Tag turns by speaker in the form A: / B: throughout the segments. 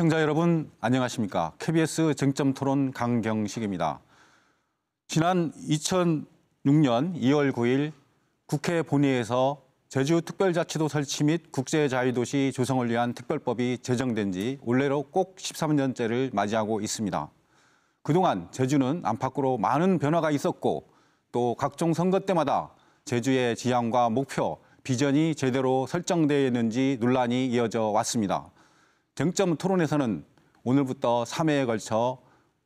A: 시청자 여러분 안녕하십니까? KBS 쟁점 토론 강경식입니다. 지난 2006년 2월 9일 국회 본회의에서 제주 특별자치도 설치 및 국제자유도시 조성을 위한 특별법이 제정된 지 올해로 꼭 13년째를 맞이하고 있습니다. 그동안 제주는 안팎으로 많은 변화가 있었고 또 각종 선거 때마다 제주의 지향과 목표, 비전이 제대로 설정되어 있는지 논란이 이어져 왔습니다. 쟁점 토론에서는 오늘부터 3회에 걸쳐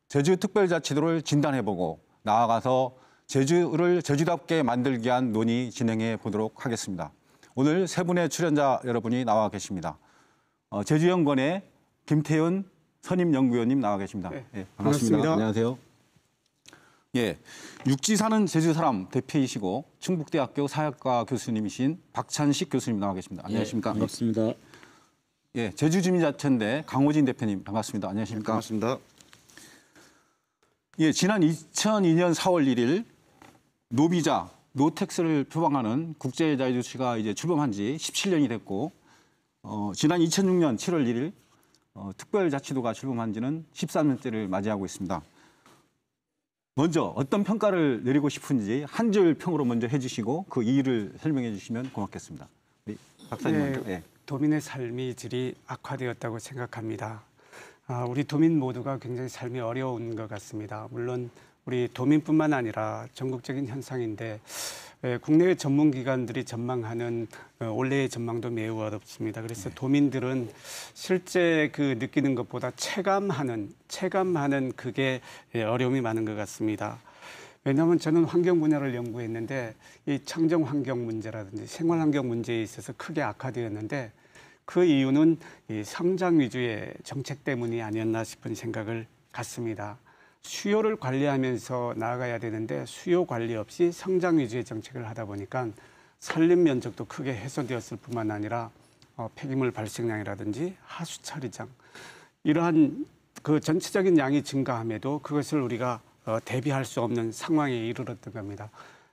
A: 제주 특별자치도를 진단해보고 나아가서 제주를 제주답게 만들기 위한 논의 진행해 보도록 하겠습니다. 오늘 세 분의 출연자 여러분이 나와 계십니다. 어, 제주연구원의 김태윤 선임연구위원님 나와 계십니다. 네, 예, 반갑습니다. 반갑습니다. 안녕하세요. 예, 육지 사는 제주 사람 대표이시고 충북대학교 사학과 교수님이신 박찬식 교수님 나와 계십니다. 안녕하십니까? 예, 반갑습니다. 예. 예, 제주주민자치인데 강호진 대표님 반갑습니다. 안녕하십니까? 반갑습니다. 예, 지난 2002년 4월 1일 노비자 노텍스를 표방하는 국제자유도시가 이제 출범한 지 17년이 됐고 어, 지난 2006년 7월 1일 어, 특별자치도가 출범한 지는 13년째를 맞이하고 있습니다. 먼저 어떤 평가를 내리고 싶은지 한 줄 평으로 먼저 해주시고 그 이유를 설명해 주시면 고맙겠습니다.
B: 박사님 예, 먼저. 예. 도민의 삶이 질이 악화되었다고 생각합니다. 아, 우리 도민 모두가 굉장히 삶이 어려운 것 같습니다. 물론 우리 도민뿐만 아니라 전국적인 현상인데 에, 국내외 전문기관들이 전망하는 어, 올해의 전망도 매우 어렵습니다. 그래서 네. 도민들은 실제 그 느끼는 것보다 체감하는 체감하는 그게 에, 어려움이 많은 것 같습니다. 왜냐하면 저는 환경 분야를 연구했는데 이 창정 환경 문제라든지 생활 환경 문제에 있어서 크게 악화되었는데 그 이유는 이 성장 위주의 정책 때문이 아니었나 싶은 생각을 갖습니다. 수요를 관리하면서 나아가야 되는데 수요 관리 없이 성장 위주의 정책을 하다 보니까 산림 면적도 크게 훼손되었을 뿐만 아니라 어, 폐기물 발생량이라든지 하수 처리장 이러한 그 전체적인 양이 증가함에도 그것을 우리가 어, 대비할 수 없는 상황에 이르렀던 겁니다.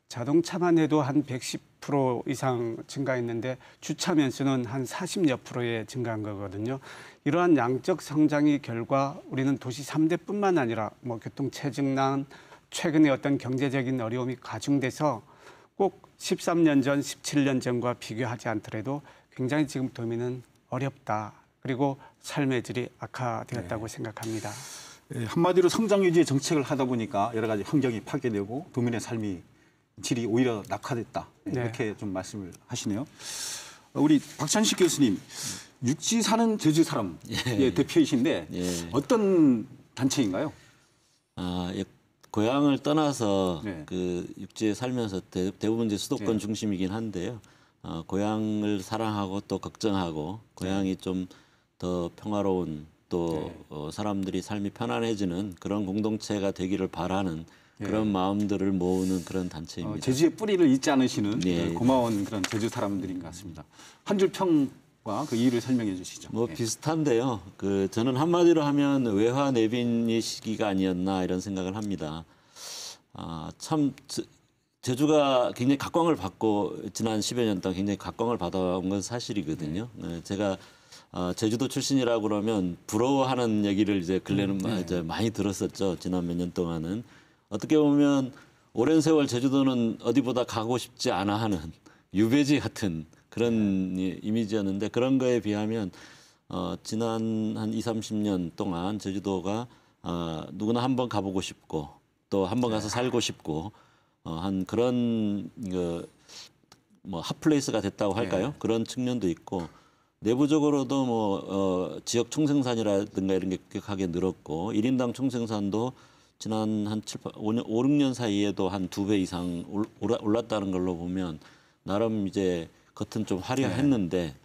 B: 자동차만 해도 한 110% 이상 증가했는데 주차 면수는 한 40여 프로에 증가한 거거든요. 이러한 양적 성장의 결과 우리는 도시 3대뿐만 아니라 뭐 교통 체증난 최근에 어떤 경제적인 어려움이 가중돼서 꼭 13년 전, 17년 전과 비교하지 않더라도 굉장히 지금 도민은 어렵다. 그리고 삶의 질이 악화되었다고 네. 생각합니다. 예,
A: 한마디로 성장 유지의 정책을 하다 보니까 여러 가지 환경이 파괴되고 도민의 삶이 질이 오히려 낙하됐다 네. 네. 이렇게 좀 말씀을 하시네요. 어, 우리 박찬식 교수님 육지 사는 제주 사람 예. 대표이신데 예. 어떤 단체인가요?
C: 아, 예, 고향을 떠나서 네. 그 육지에 살면서 대, 부분 이제 수도권 네. 중심이긴 한데요. 어, 고향을 사랑하고 또 걱정하고 고향이 네. 좀더 평화로운 또 네. 어, 사람들이 삶이 편안해지는 그런 공동체가 되기를 바라는 네. 그런 마음들을 모으는 그런 단체입니다. 어, 제주의
A: 뿌리를 잊지 않으시는 네. 고마운 그런 제주 사람들인 것 같습니다.
C: 한 줄 평과 그 이유를 설명해 주시죠. 뭐 네. 비슷한데요. 그 저는 한마디로 하면 외화 내빈이 시기가 아니었나 이런 생각을 합니다. 아, 참 제주가 굉장히 각광을 받고 지난 10여 년 동안 굉장히 각광을 받아온 건 사실이거든요. 네. 네, 제가 어, 제주도 출신이라 그러면 부러워하는 얘기를 이제 근래는 음, 네. 이제 많이 들었었죠. 지난 몇 년 동안은 어떻게 보면 오랜 세월 제주도는 어디보다 가고 싶지 않아 하는 유배지 같은 그런 네. 이미지였는데 그런 거에 비하면 어, 지난 한 2, 0 30년 동안 제주도가 어, 누구나 한 번 가보고 싶고 또 한 번 가서 네. 살고 싶고 어, 한 그런 그, 뭐 핫플레이스가 됐다고 할까요? 네. 그런 측면도 있고 내부적으로도 뭐 어, 지역 총생산이라든가 이런 게 급격하게 늘었고 일인당 총생산도 지난 한 7, 5년, 5, 6년 사이에도 한 두 배 이상 올랐다는 걸로 보면 나름 이제 겉은 좀 화려했는데 네.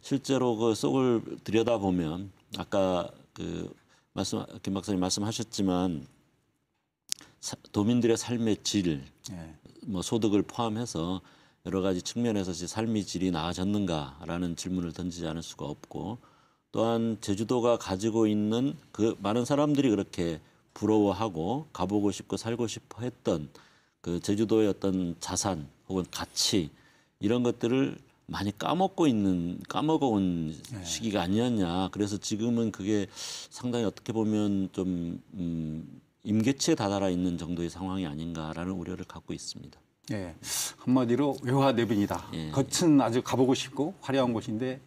C: 실제로 그 속을 들여다보면 아까 그 말씀 김 박사님 말씀하셨지만 도민들의 삶의 질, 네. 뭐 소득을 포함해서 여러 가지 측면에서 삶의 질이 나아졌는가라는 질문을 던지지 않을 수가 없고 또한 제주도가 가지고 있는 그 많은 사람들이 그렇게 부러워하고 가보고 싶고 살고 싶어 했던 그 제주도의 어떤 자산 혹은 가치 이런 것들을 많이 까먹고 있는 까먹어온 네. 시기가 아니었냐 그래서 지금은 그게 상당히 어떻게 보면 좀 음, 임계치에 다다라 있는 정도의 상황이 아닌가라는 우려를 갖고 있습니다. 예, 한마디로 외화내빈이다 예. 겉은 아주 가보고 싶고
A: 화려한 곳인데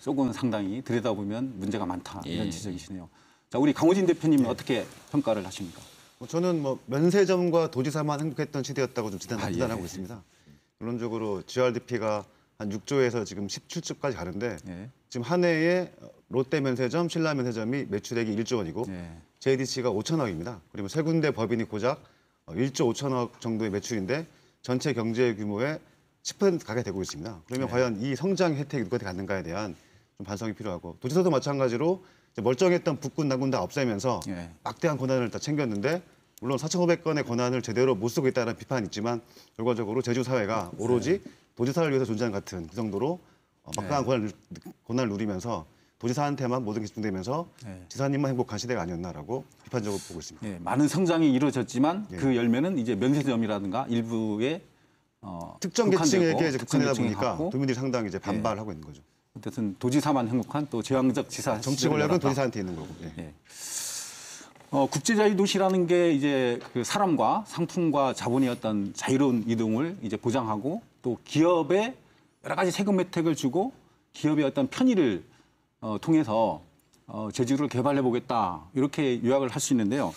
A: 속은 상당히 들여다보면 문제가 많다 예. 이런 지적이시네요. 자, 우리 강호진 대표님은 예. 어떻게 평가를 하십니까?
D: 뭐 저는 뭐 면세점과 도지사만 행복했던 시대였다고 좀 지단, 하고 아, 예. 있습니다. 결론적으로 GRDP가 한 6조에서 지금 17조까지 가는데 예. 지금 한 해에 롯데 면세점, 신라 면세점이 매출액이 1조 원이고 JDC가 5천억입니다. 그리고 세 군데 법인이 고작 1조 어, 5천억 정도의 매출인데 전체 경제 규모의 10% 가게 되고 있습니다. 그러면 네. 과연 이 성장 혜택이 누구한테 갔는가에 대한 좀 반성이 필요하고 도지사도 마찬가지로 멀쩡했던 북군 남군 다 없애면서 네. 막대한 권한을 다 챙겼는데 물론 4,500건의 권한을 제대로 못 쓰고 있다는 비판이 있지만 결과적으로 제주 사회가 네. 오로지 도지사를 위해서 존재하는 같은 그 정도로 어, 막강한 네. 권한을, 권한을 누리면서 도지사한테만 모든 게 집중되면서 네. 지사님만 행복한
A: 시대가 아니었나라고 비판적으로 보고 있습니다. 네, 많은 성장이 이루어졌지만 네. 그 열매는 이제 면세점이라든가 일부의 어, 특정 계층에게 이제 특정 보니까 도민들이 상당히 이제 예. 반발하고 네. 있는 거죠. 어쨌든 도지사만 행복한 또 제왕적 지사 아, 정치 권력은 도지사한테
D: 있는 거고. 네. 네.
A: 어, 국제자유 도시라는 게 이제 그 사람과 상품과 자본의 어떤 자유로운 이동을 이제 보장하고 또 기업에 여러 가지 세금 혜택을 주고 기업의 어떤 편의를 어, 통해서 어, 제주를 개발해 보겠다 이렇게 요약을 할 수 있는데요.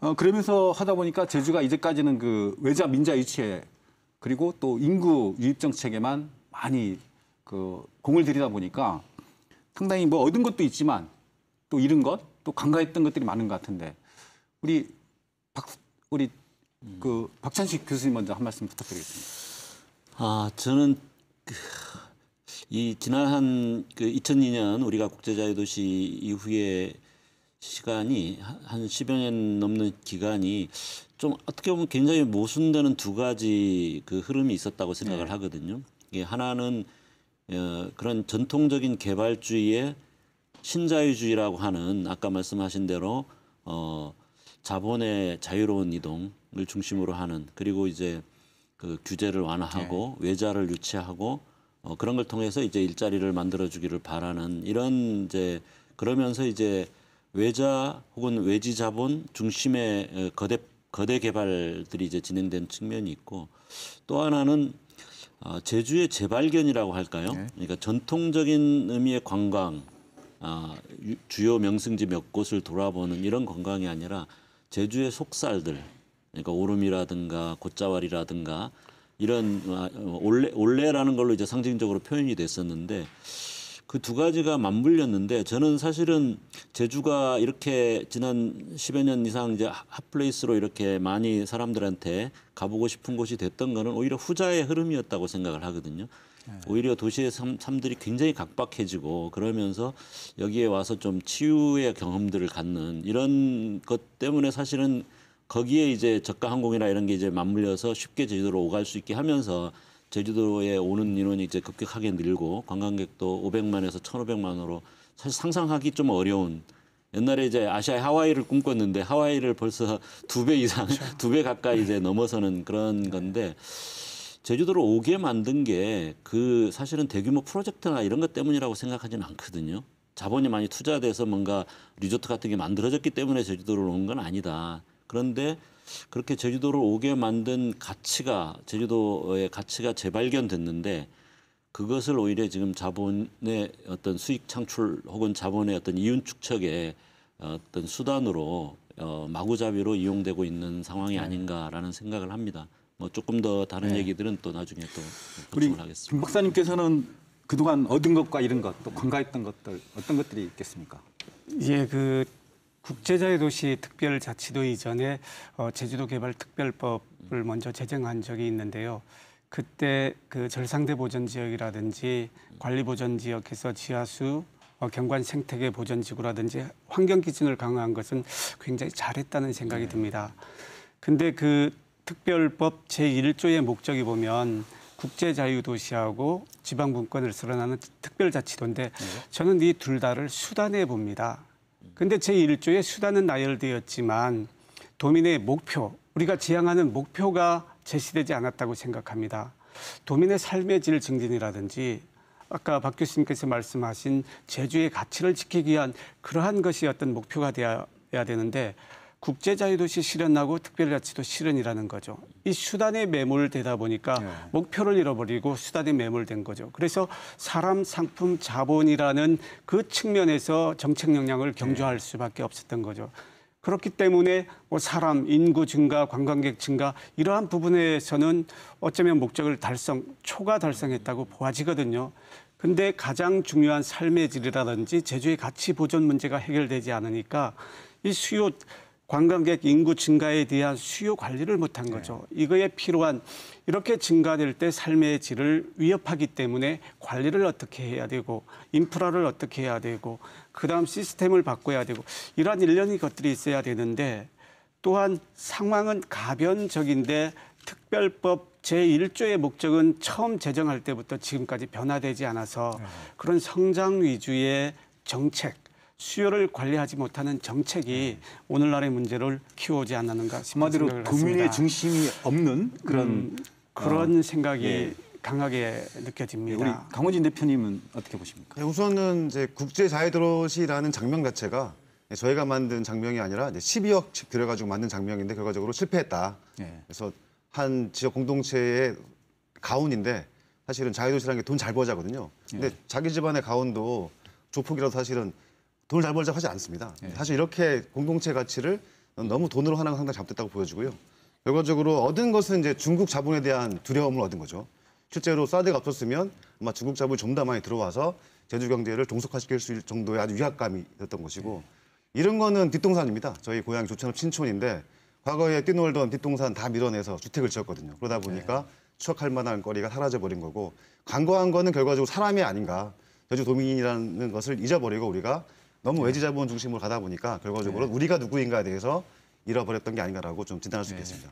A: 어, 그러면서 하다 보니까 제주가 이제까지는 그 외자 민자 유치에 그리고 또 인구 유입 정책에만 많이 그 공을 들이다 보니까 상당히 뭐 얻은 것도 있지만 또 잃은 것, 또 간과했던 것들이 많은 것 같은데 우리 박 우리 그 박찬식 교수님 먼저 한 말씀 부탁드리겠습니다.
C: 아 저는 그이 지난 한 그 2002년 우리가 국제자유도시 이후에 시간이 한 10여 년 넘는 기간이 좀 어떻게 보면 굉장히 모순되는 두 가지 그 흐름이 있었다고 생각을 네. 하거든요. 이게 하나는 어, 그런 전통적인 개발주의의 신자유주의라고 하는 아까 말씀하신 대로 어, 자본의 자유로운 이동을 중심으로 하는 그리고 이제 그 규제를 완화하고 네. 외자를 유치하고 어, 그런 걸 통해서 이제 일자리를 만들어주기를 바라는 이런 이제 그러면서 이제 외자 혹은 외지 자본 중심의 어, 거대 거대 개발들이 이제 진행된 측면이 있고 또 하나는 어, 제주의 재발견이라고 할까요? 네. 그러니까 전통적인 의미의 관광 아, 주요 명승지 몇 곳을 돌아보는 이런 관광이 아니라 제주의 속살들 그러니까 오름이라든가 곶자왈이라든가 이런 올레 아, 올레라는 걸로 이제 상징적으로 표현이 됐었는데 그 두 가지가 맞물렸는데 저는 사실은 제주가 이렇게 지난 10여 년 이상 이제 핫플레이스로 이렇게 많이 사람들한테 가보고 싶은 곳이 됐던 거는 오히려 후자의 흐름이었다고 생각을 하거든요. 네. 오히려 도시의 삶, 들이 굉장히 각박해지고 그러면서 여기에 와서 좀 치유의 경험들을 갖는 이런 것 때문에 사실은 거기에 이제 저가 항공이나 이런 게 이제 맞물려서 쉽게 제주도로 오갈 수 있게 하면서 제주도에 오는 인원이 이제 급격하게 늘고 관광객도 500만에서 1,500만으로 사실 상상하기 좀 어려운 옛날에 이제 아시아의 하와이를 꿈꿨는데 하와이를 벌써 두 배 이상 그렇죠. 두배 가까이 이제 넘어서는 그런 네. 건데 제주도를 오게 만든 게 그 사실은 대규모 프로젝트나 이런 것 때문이라고 생각하지는 않거든요. 자본이 많이 투자돼서 뭔가 리조트 같은 게 만들어졌기 때문에 제주도를 온건 아니다. 그런데 그렇게 제주도를 오게 만든 가치가 제주도의 가치가 재발견됐는데 그것을 오히려 지금 자본의 어떤 수익 창출 혹은 자본의 어떤 이윤 축적의 어떤 수단으로 어, 마구잡이로 이용되고 있는 상황이 네. 아닌가라는 생각을 합니다. 뭐 조금 더 다른 네. 얘기들은 또 나중에 또
A: 우리 하겠습니다. 김 박사님께서는 그동안 얻은 것과 잃은 것, 또 관가했던 것들 어떤 것들이 있겠습니까?
B: 예, 그 국제자유 도시 특별자치도 이전에 어, 제주도 개발 특별법을 먼저 제정한 적이 있는데요. 그때 그 절상대 보전 지역이라든지 관리 보전 지역에서 지하수 어, 경관 생태계 보전 지구라든지 환경 기준을 강화한 것은 굉장히 잘했다는 생각이 네. 듭니다. 근데 그 특별법 제1조의 목적이 보면 국제 자유 도시하고 지방 분권을 수련하는 특별자치도인데 네. 저는 이 둘 다를 수단해 봅니다. 근데 제1조의 수단은 나열되었지만 도민의 목표, 우리가 지향하는 목표가 제시되지 않았다고 생각합니다. 도민의 삶의 질 증진이라든지 아까 박 교수님께서 말씀하신 제주의 가치를 지키기 위한 그러한 것이 어떤 목표가 되어야 되는데 국제자유도시 실현하고 특별자치도 실현이라는 거죠. 이 수단에 매몰되다 보니까 네. 목표를 잃어버리고 수단에 매몰된 거죠. 그래서 사람, 상품, 자본이라는 그 측면에서 정책 역량을 네. 경주할 수밖에 없었던 거죠. 그렇기 때문에 뭐 사람, 인구 증가, 관광객 증가 이러한 부분에서는 어쩌면 목적을 달성, 초과 달성했다고 보아지거든요. 근데 가장 중요한 삶의 질이라든지 제주의 가치 보존 문제가 해결되지 않으니까 이 수요 관광객 인구 증가에 대한 수요 관리를 못한 네. 거죠. 네. 이거에 필요한 이렇게 증가될 때 삶의 질을 위협하기 때문에 관리를 어떻게 해야 되고 인프라를 어떻게 해야 되고 그다음 시스템을 바꿔야 되고 이러한 일련의 것들이 있어야 되는데 또한 상황은 가변적인데 특별법 제1조의 목적은 처음 제정할 때부터 지금까지 변화되지 않아서 네. 그런 성장 위주의 정책 수요를 관리하지 못하는 정책이 네. 오늘날의 문제를 키우지 않았는가 싶은 한마디로 국민의
A: 중심이 없는 음,
B: 그런 음, 그런 어, 생각이 예. 강하게 예, 느껴집니다. 우리 강원진 대표님은 어떻게 보십니까?
D: 네, 우선은 이제 국제 자유도시라는 장면 자체가 저희가 만든 장면이 아니라 이제 12억 들여가지고 만든 장면인데 결과적으로 실패했다. 예. 그래서 한 지역 공동체의 가훈인데 사실은 자유도시라는 게 돈 잘 버자거든요. 예. 근데 예. 자기 집안의 가훈도 조폭이라도 사실은 돈을 잘 벌자고 하지 않습니다. 예. 사실 이렇게 공동체 가치를 너무 돈으로 하는 상당히 잡됐다고 보여지고요. 결과적으로 얻은 것은 이제 중국 자본에 대한 두려움을 얻은 거죠. 실제로 사드가 없었으면 아마 중국 자본이 좀 더 많이 들어와서 제주 경제를 종속화시킬 수 있을 정도의 아주 위압감이 됐던 것이고 예. 이런 거는 뒷동산입니다. 저희 고향이 조창읍 신촌인데 과거에 뛰놀던 뒷동산 다 밀어내서 주택을 지었거든요. 그러다 보니까 예. 추억할 만한 거리가 사라져버린 거고 광고한 거는 결과적으로 사람이 아닌가 제주도민이라는 것을 잊어버리고 우리가 너무 외지 자본 중심으로 가다 보니까 결과적으로 네. 우리가 누구인가에 대해서 잃어버렸던 게 아닌가라고 좀 진단할 수 네. 있겠습니다.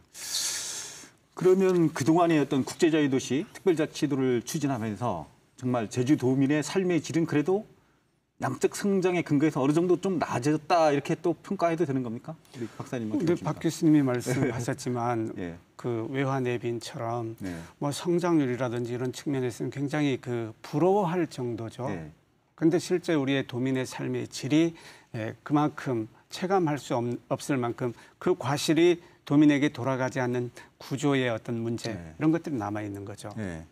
A: 그러면 그동안의 어떤 국제자유도시 특별자치도를 추진하면서 정말 제주도민의 삶의 질은 그래도 양적 성장의 근거에서 어느 정도 좀 나아졌다 이렇게 또
B: 평가해도 되는 겁니까? 우리 박사님 어떻게 네, 박 교수님이 네. 말씀하셨지만 예. 그 외화 내빈처럼 예. 뭐 성장률이라든지 이런 측면에서는 굉장히 그 부러워할 정도죠. 예. 근데 실제 우리의 도민의 삶의 질이 예, 그만큼 체감할 수 없을 만큼 그 과실이 도민에게 돌아가지 않는 구조의 어떤 문제 네. 이런 것들이 남아 있는 거죠.
A: 네.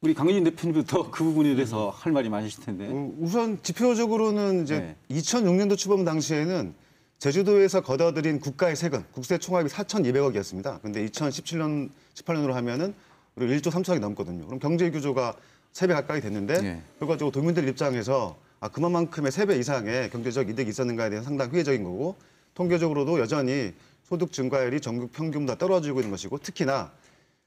A: 우리 강윤진 대표님부터 그 부분에 대해서 할 말이 많으실 텐데. 음,
D: 우선 지표적으로는 이제 네. 2006년도 출범 당시에는 제주도에서 걷어들인 국가의 세금, 국세 총합이 4,200억이었습니다. 근데 2017년, 18년으로 하면은 우리 1조 3천억이 넘거든요. 그럼 경제 규조가 세배 가까이 됐는데 예. 결과적으로 도민들 입장에서 아 그만큼의 세 배 이상의 경제적 이득이 있었는가에 대한 상당히 회의적인 거고 통계적으로도 여전히 소득 증가율이 전국 평균보다 떨어지고 있는 것이고 특히나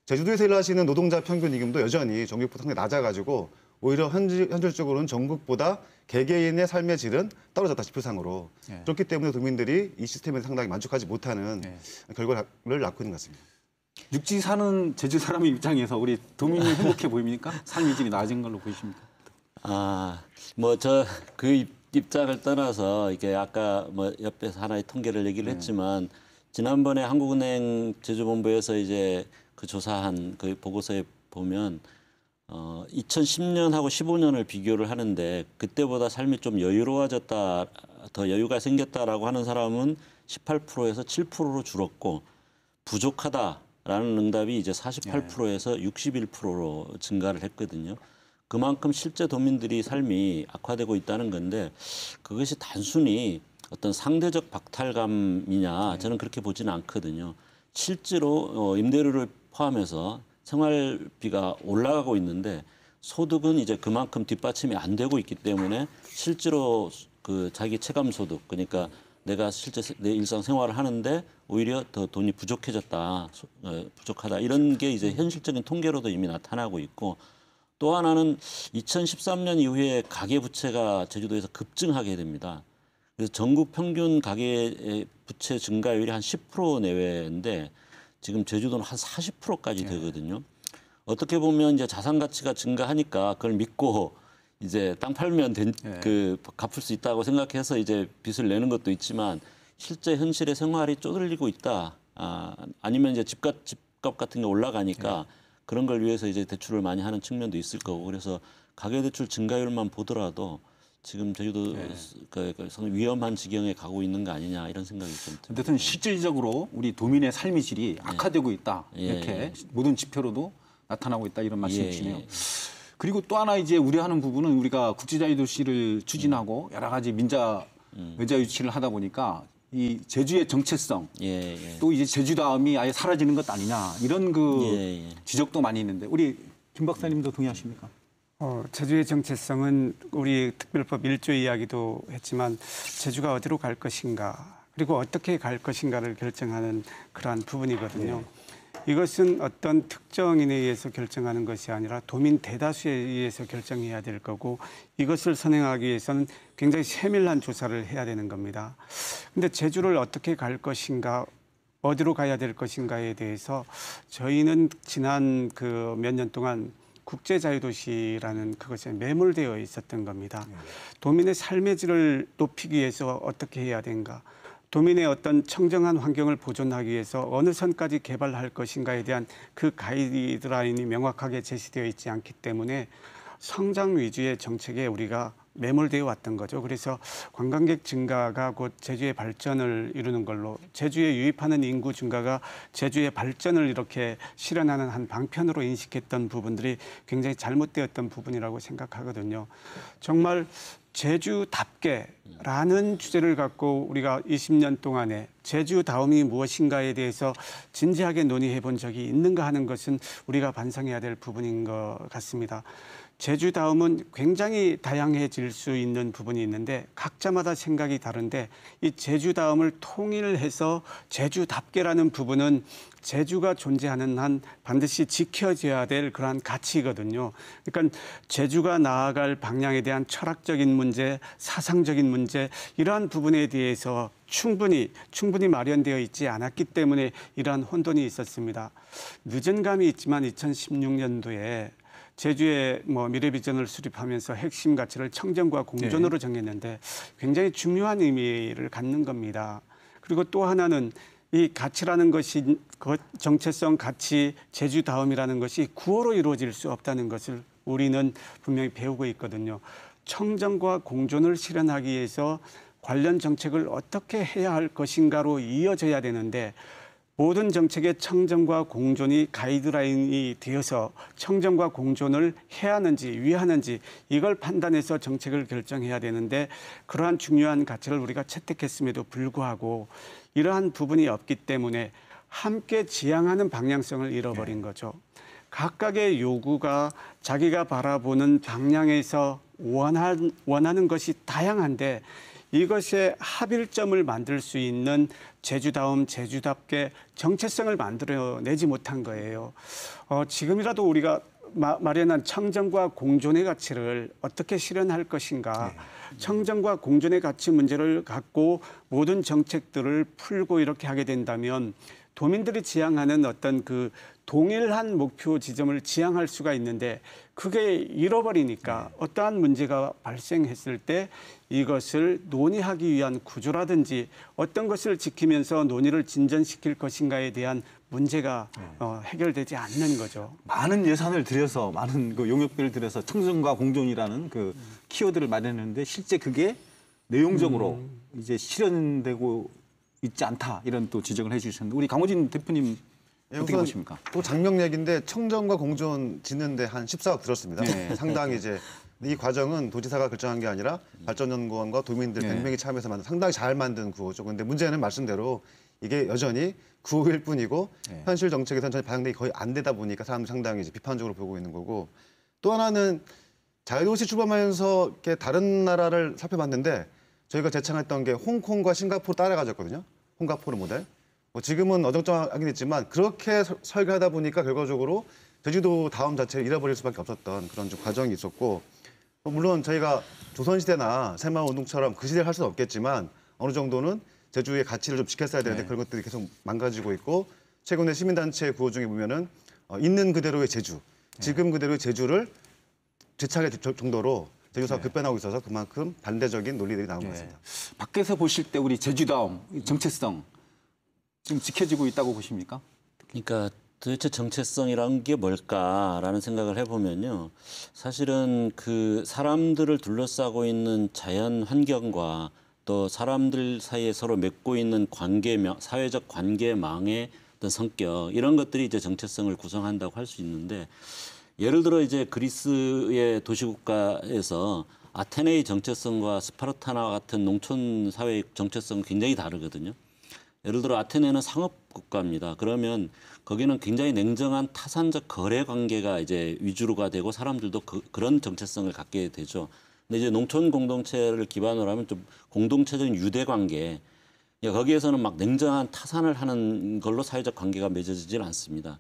D: 제주도에서 일하시는 노동자 평균 임금도 여전히 전국보다 상당히 낮아가지고 오히려 현지, 현실적으로는 전국보다 개개인의 삶의 질은 떨어졌다 지표상으로 예. 그렇기 때문에 도민들이 이 시스템에 상당히 만족하지 못하는 예. 결과를 낳고 있는 것 같습니다. 육지 사는
C: 제주 사람의 입장에서 우리 도민이 행복해 보입니까? 삶의 질이 낮은 걸로 보이십니까? 아, 뭐 저 그 입장을 떠나서 이게 아까 뭐 옆에서 하나의 통계를 얘기를 네. 했지만 지난번에 한국은행 제주본부에서 이제 그 조사한 그 보고서에 보면 어 2010년하고 15년을 비교를 하는데 그때보다 삶이 좀 여유로워졌다, 더 여유가 생겼다라고 하는 사람은 18%에서 7%로 줄었고 부족하다 라는 응답이 이제 48%에서 61%로 예. 증가를 했거든요. 그만큼 실제 도민들이 삶이 악화되고 있다는 건데 그것이 단순히 어떤 상대적 박탈감이냐 예. 저는 그렇게 보지는 않거든요. 실제로 어, 임대료를 포함해서 생활비가 올라가고 있는데 소득은 이제 그만큼 뒷받침이 안 되고 있기 때문에 실제로 그 자기 체감 소득 그러니까 내가 실제 내 일상 생활을 하는데 오히려 더 돈이 부족해졌다, 어, 부족하다 이런 게 이제 현실적인 통계로도 이미 나타나고 있고 또 하나는 2013년 이후에 가계 부채가 제주도에서 급증하게 됩니다. 그래서 전국 평균 가계 부채 증가율이 한 10% 내외인데 지금 제주도는 한 40%까지 예. 되거든요. 어떻게 보면 이제 자산 가치가 증가하니까 그걸 믿고 이제 땅 팔면 된, 네. 그 갚을 수 있다고 생각해서 이제 빚을 내는 것도 있지만 실제 현실의 생활이 쪼들리고 있다. 아, 아니면 이제 집값 집값 같은 게 올라가니까 네. 그런 걸 위해서 이제 대출을 많이 하는 측면도 있을 거고 그래서 가계 대출 증가율만 보더라도 지금 저희도 네. 그, 그, 위험한 지경에 가고 있는 거 아니냐 이런 생각이 좀 듭니다. 어쨌든 실질적으로 우리 도민의 삶의 질이 악화되고 있다. 예. 이렇게 예.
A: 모든 지표로도 나타나고 있다 이런 말씀이시네요. 예. 그리고 또 하나 이제 우려하는 부분은 우리가 국제자유도시를 추진하고 음. 여러 가지 민자 음. 외자 유치를 하다 보니까 이 제주의 정체성 예, 예. 또 이제 제주 다음이 아예 사라지는 것 아니냐 이런 그 예, 예, 지적도 많이 있는데 우리
B: 김 박사님도 동의하십니까? 어, 제주의 정체성은 우리 특별법 1조 이야기도 했지만 제주가 어디로 갈 것인가 그리고 어떻게 갈 것인가를 결정하는 그러한 부분이거든요. 네. 이것은 어떤 특정인에 의해서 결정하는 것이 아니라 도민 대다수에 의해서 결정해야 될 거고 이것을 선행하기 위해서는 굉장히 세밀한 조사를 해야 되는 겁니다. 근데 제주를 어떻게 갈 것인가 어디로 가야 될 것인가에 대해서 저희는 지난 그 몇 년 동안 국제자유도시라는 그것에 매몰되어 있었던 겁니다. 도민의 삶의 질을 높이기 위해서 어떻게 해야 되는가. 도민의 어떤 청정한 환경을 보존하기 위해서 어느 선까지 개발할 것인가에 대한 그 가이드라인이 명확하게 제시되어 있지 않기 때문에 성장 위주의 정책에 우리가 매몰되어 왔던 거죠. 그래서 관광객 증가가 곧 제주의 발전을 이루는 걸로 제주에 유입하는 인구 증가가 제주의 발전을 이렇게 실현하는 한 방편으로 인식했던 부분들이 굉장히 잘못되었던 부분이라고 생각하거든요. 정말 제주답게라는 주제를 갖고 우리가 20년 동안에 제주다움이 무엇인가에 대해서 진지하게 논의해 본 적이 있는가 하는 것은 우리가 반성해야 될 부분인 것 같습니다. 제주다움은 굉장히 다양해질 수 있는 부분이 있는데 각자마다 생각이 다른데 이 제주다움을 통일해서 제주답게라는 부분은 제주가 존재하는 한 반드시 지켜져야 될 그러한 가치거든요. 그러니까 제주가 나아갈 방향에 대한 철학적인 문제, 사상적인 문제 이러한 부분에 대해서 충분히 충분히 마련되어 있지 않았기 때문에 이러한 혼돈이 있었습니다. 늦은 감이 있지만 2016년도에 제주의 뭐 미래비전을 수립하면서 핵심 가치를 청정과 공존으로 네. 정했는데 굉장히 중요한 의미를 갖는 겁니다. 그리고 또 하나는 이 가치라는 것이 그 정체성 가치 제주다음이라는 것이 구호로 이루어질 수 없다는 것을 우리는 분명히 배우고 있거든요. 청정과 공존을 실현하기 위해서 관련 정책을 어떻게 해야 할 것인가로 이어져야 되는데 모든 정책의 청정과 공존이 가이드라인이 되어서 청정과 공존을 해야 하는지 위하는지 이걸 판단해서 정책을 결정해야 되는데 그러한 중요한 가치를 우리가 채택했음에도 불구하고 이러한 부분이 없기 때문에 함께 지향하는 방향성을 잃어버린 네. 거죠. 각각의 요구가 자기가 바라보는 방향에서 원한, 원하는 것이 다양한데 이것의 합일점을 만들 수 있는 제주다움, 제주답게 정체성을 만들어내지 못한 거예요. 어, 지금이라도 우리가 마, 마련한 청정과 공존의 가치를 어떻게 실현할 것인가. 네. 청정과 공존의 가치 문제를 갖고 모든 정책들을 풀고 이렇게 하게 된다면 도민들이 지향하는 어떤 그 동일한 목표 지점을 지향할 수가 있는데 그게 잃어버리니까 네. 어떠한 문제가 발생했을 때 이것을 논의하기 위한 구조라든지 어떤 것을 지키면서 논의를 진전시킬 것인가에 대한 문제가 네. 어, 해결되지 않는 거죠.
A: 많은 예산을 들여서 많은 그 용역비를 들여서 청정과 공존이라는 그 키워드를 마련했는데 실제 그게 내용적으로 음. 이제 실현되고 있지 않다 이런 또 지적을 해주셨는데 우리 강호진 대표님 예, 어떻게 보십니까?
D: 또 장명 얘기인데 청정과 공존 짓는데 한 14억 들었습니다. 네. 상당히 이제 이 과정은 도지사가 결정한 게 아니라 발전연구원과 도민들 네. 100명이 참여해서 만든 상당히 잘 만든 구호죠. 근데 문제는 말씀대로 이게 여전히 구호일 뿐이고 네. 현실 정책에선 전혀 반영이 거의 안 되다 보니까 사람들이 상당히 이제 비판적으로 보고 있는 거고 또 하나는 자유도시 출범하면서 이렇게 다른 나라를 살펴봤는데 저희가 제창했던 게 홍콩과 싱가포르 따라가졌거든요. 홍가포르 모델. 뭐 지금은 어정쩡하긴 했지만 그렇게 서, 설계하다 보니까 결과적으로 제주도 다음 자체를 잃어버릴 수밖에 없었던 그런 좀 과정이 있었고 뭐 물론 저희가 조선시대나 새마을운동처럼 그 시대를 할 수는 없겠지만 어느 정도는 제주의 가치를 좀 지켰어야 되는데 네. 그런 것들이 계속 망가지고 있고 최근에 시민단체 구호 중에 보면은 어, 있는 그대로의 제주, 네. 지금 그대로의 제주를 되차게 정도로 제주사가
A: 네. 급변하고 있어서 그만큼 반대적인 논리들이 나온 네. 것 같습니다. 밖에서 보실 때 우리 제주다움, 정체성 지금 지켜지고 있다고 보십니까?
C: 그러니까 도대체 정체성이라는게 뭘까라는 생각을 해보면요. 사실은 그 사람들을 둘러싸고 있는 자연 환경과 또 사람들 사이에 서로 맺고 있는 관계, 사회적 관계망의 어떤 성격, 이런 것들이 이제 정체성을 구성한다고 할 수 있는데 예를 들어 이제 그리스의 도시국가에서 아테네의 정체성과 스파르타나 같은 농촌 사회의 정체성은 굉장히 다르거든요. 예를 들어 아테네는 상업 국가입니다. 그러면 거기는 굉장히 냉정한 타산적 거래 관계가 이제 위주로가 되고 사람들도 그, 런 정체성을 갖게 되죠. 근데 이제 농촌 공동체를 기반으로 하면 좀 공동체적인 유대 관계 그러니까 거기에서는 막 냉정한 타산을 하는 걸로 사회적 관계가 맺어지질 않습니다.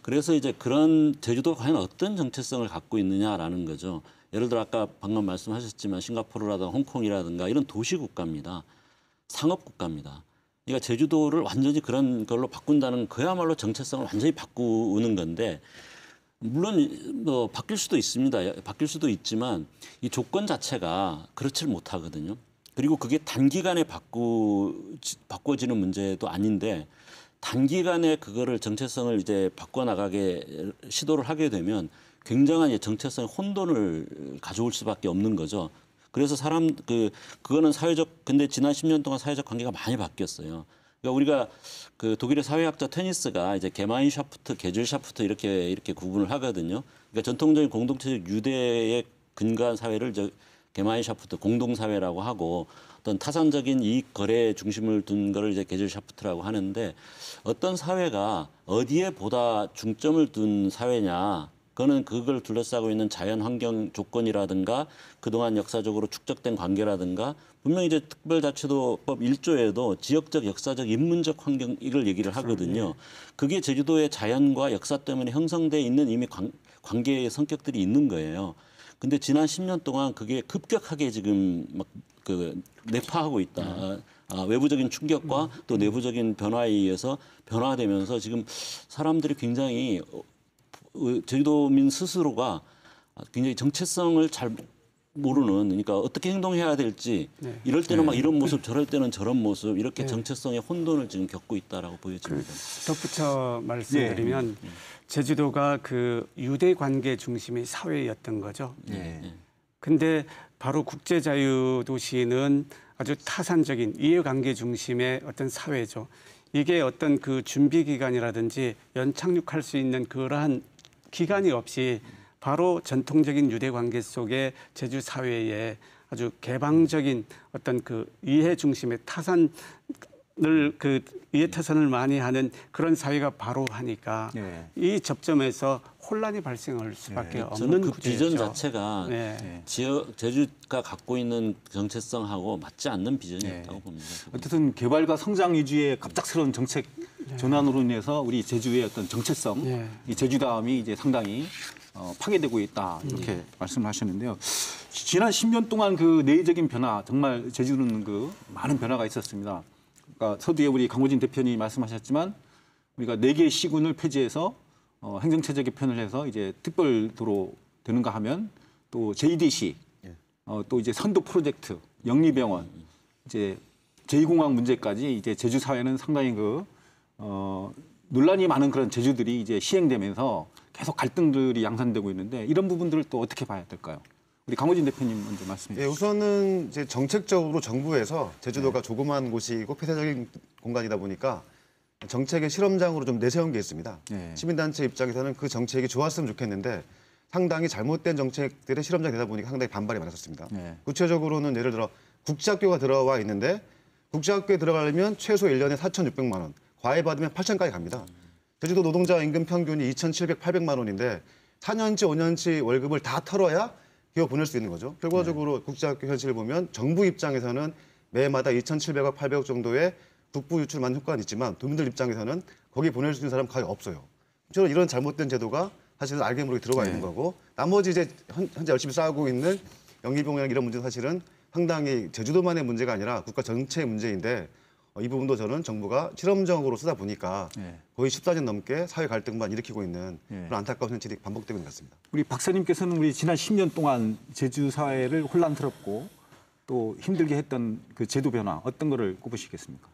C: 그래서 이제 그런 제주도가 과연 어떤 정체성을 갖고 있느냐라는 거죠. 예를 들어 아까 방금 말씀하셨지만 싱가포르라든가 홍콩이라든가 이런 도시 국가입니다. 상업 국가입니다. 그러니까 제주도를 완전히 그런 걸로 바꾼다는 그야말로 정체성을 완전히 바꾸는 건데 물론 뭐 바뀔 수도 있습니다. 바뀔 수도 있지만 이 조건 자체가 그렇질 지 못하거든요. 그리고 그게 단기간에 바꾸 바꿔지는 문제도 아닌데 단기간에 그거를 정체성을 이제 바꿔 나가게 시도를 하게 되면 굉장한 정체성의 혼돈을 가져올 수밖에 없는 거죠. 그래서 사람 그 그거는 사회적 근데 지난 10년 동안 사회적 관계가 많이 바뀌었어요. 그러니까 우리가 그 독일의 사회학자 테니스가 이제 개마인 샤프트, 개줄 샤프트 이렇게 이렇게 구분을 하거든요. 그러니까 전통적인 공동체적 유대의 근간 사회를 저 개마인 샤프트 공동 사회라고 하고 어떤 타산적인 이익 거래에 중심을 둔 거를 이제 개줄 샤프트라고 하는데 어떤 사회가 어디에 보다 중점을 둔 사회냐 그거는 그걸 둘러싸고 있는 자연 환경 조건이라든가 그동안 역사적으로 축적된 관계라든가 분명 히 이제 특별자치도법 1조에도 지역적 역사적 인문적 환경 이걸 얘기를 그렇죠. 하거든요. 예. 그게 제주도의 자연과 역사 때문에 형성돼 있는 이미 관, 관계의 성격들이 있는 거예요. 근데 지난 10년 동안 그게 급격하게 지금 막 그 내파하고 있다. 음. 아, 아, 외부적인 충격과 음. 또 내부적인 변화에 의해서 변화되면서 지금 사람들이 굉장히 제주도민 스스로가 굉장히 정체성을 잘 모르는 그러니까 어떻게 행동해야 될지 네. 이럴 때는 네. 막 이런 모습 저럴 때는 저런 모습 이렇게 네. 정체성의 혼돈을 지금 겪고 있다라고 보여집니다. 그
B: 덧붙여 말씀드리면 예. 제주도가 그 유대 관계 중심의 사회였던 거죠. 예. 예. 근데 바로 국제 자유 도시는 아주 타산적인 이해관계 중심의 어떤 사회죠. 이게 어떤 그 준비 기간이라든지 연착륙할 수 있는 그러한 기간이 없이 바로 전통적인 유대 관계 속에 제주 사회에 아주 개방적인 어떤 그 이해 중심의 타산 을그 이해 타산을 많이 하는 그런 사회가 바로 하니까 네. 이
C: 접점에서
B: 혼란이 발생할 수밖에 네. 없는 그구조죠 비전
C: 자체가 네. 지역 제주가 갖고 있는 정체성하고 맞지 않는 비전이었다고 네. 봅니다. 어쨌든 개발과
A: 성장 위주의 갑작스러운 정책 네. 전환으로 인해서 우리 제주의 어떤 정체성, 네. 이 제주다움이 이제 상당히 어, 파괴되고 있다 음. 이렇게 네. 말씀을 하셨는데요. 지난 10년 동안 그 내적인 변화 정말 제주는 그 많은 변화가 있었습니다. 그러니까 서두에 우리 강호진 대표님 말씀하셨지만 우리가 네 개의 시군을 폐지해서 어, 행정체제 개편을 해서 이제 특별도로 되는가 하면 또 JDC, 네. 예. 어, 또 이제 선도 프로젝트, 영리병원, 이제 제2공항 문제까지 이제 제주 사회는 상당히 그 어, 논란이 많은 그런 제주들이 이제 시행되면서 계속 갈등들이 양산되고 있는데 이런 부분들을 또 어떻게 봐야 될까요? 우리 강호진 대표님 먼저 말씀해 예, 주시죠. 예, 우선은 이제 정책적으로
D: 정부에서
A: 제주도가 네. 조그만 곳이고
D: 폐쇄적인 공간이다 보니까 정책의 실험장으로 좀 내세운 게 있습니다. 네. 시민단체 입장에서는 그 정책이 좋았으면 좋겠는데 상당히 잘못된 정책들의 실험장 되다 보니까 상당히 반발이 많았었습니다. 네. 구체적으로는 예를 들어 국제학교가 들어와 있는데 국제학교에 들어가려면 최소 1년에 4,600만 원, 과외 받으면 8천까지 갑니다. 제주도 노동자 임금 평균이 2,700, 800만 원인데 4년치, 5년치 월급을 다 털어야 기업 보낼 수 있는 거죠. 결과적으로 네. 국제학교 현실을 보면 정부 입장에서는 매마다 2,700억, 800억 정도의 국부 유출만 효과는 있지만 도민들 입장에서는 거기 보낼 수 있는 사람 거의 없어요. 저는 이런 잘못된 제도가 사실은 알게 모르게 들어가 있는 네. 거고 나머지 이제 현재 열심히 싸우고 있는 영리병이 이런 문제 사실은 상당히 제주도만의 문제가 아니라 국가 전체의 문제인데 어, 이 부분도 저는 정부가 실험적으로 쓰다 보니까 네. 거의 14년 넘게 사회 갈등만 일으키고 있는
A: 예. 그런 안타까운 현실이 반복되고 있는 것 같습니다. 우리 박사님께서는 우리 지난 10년 동안 제주 사회를 혼란스럽고 또 힘들게 했던 그 제도 변화 어떤 거를 꼽으시겠습니까?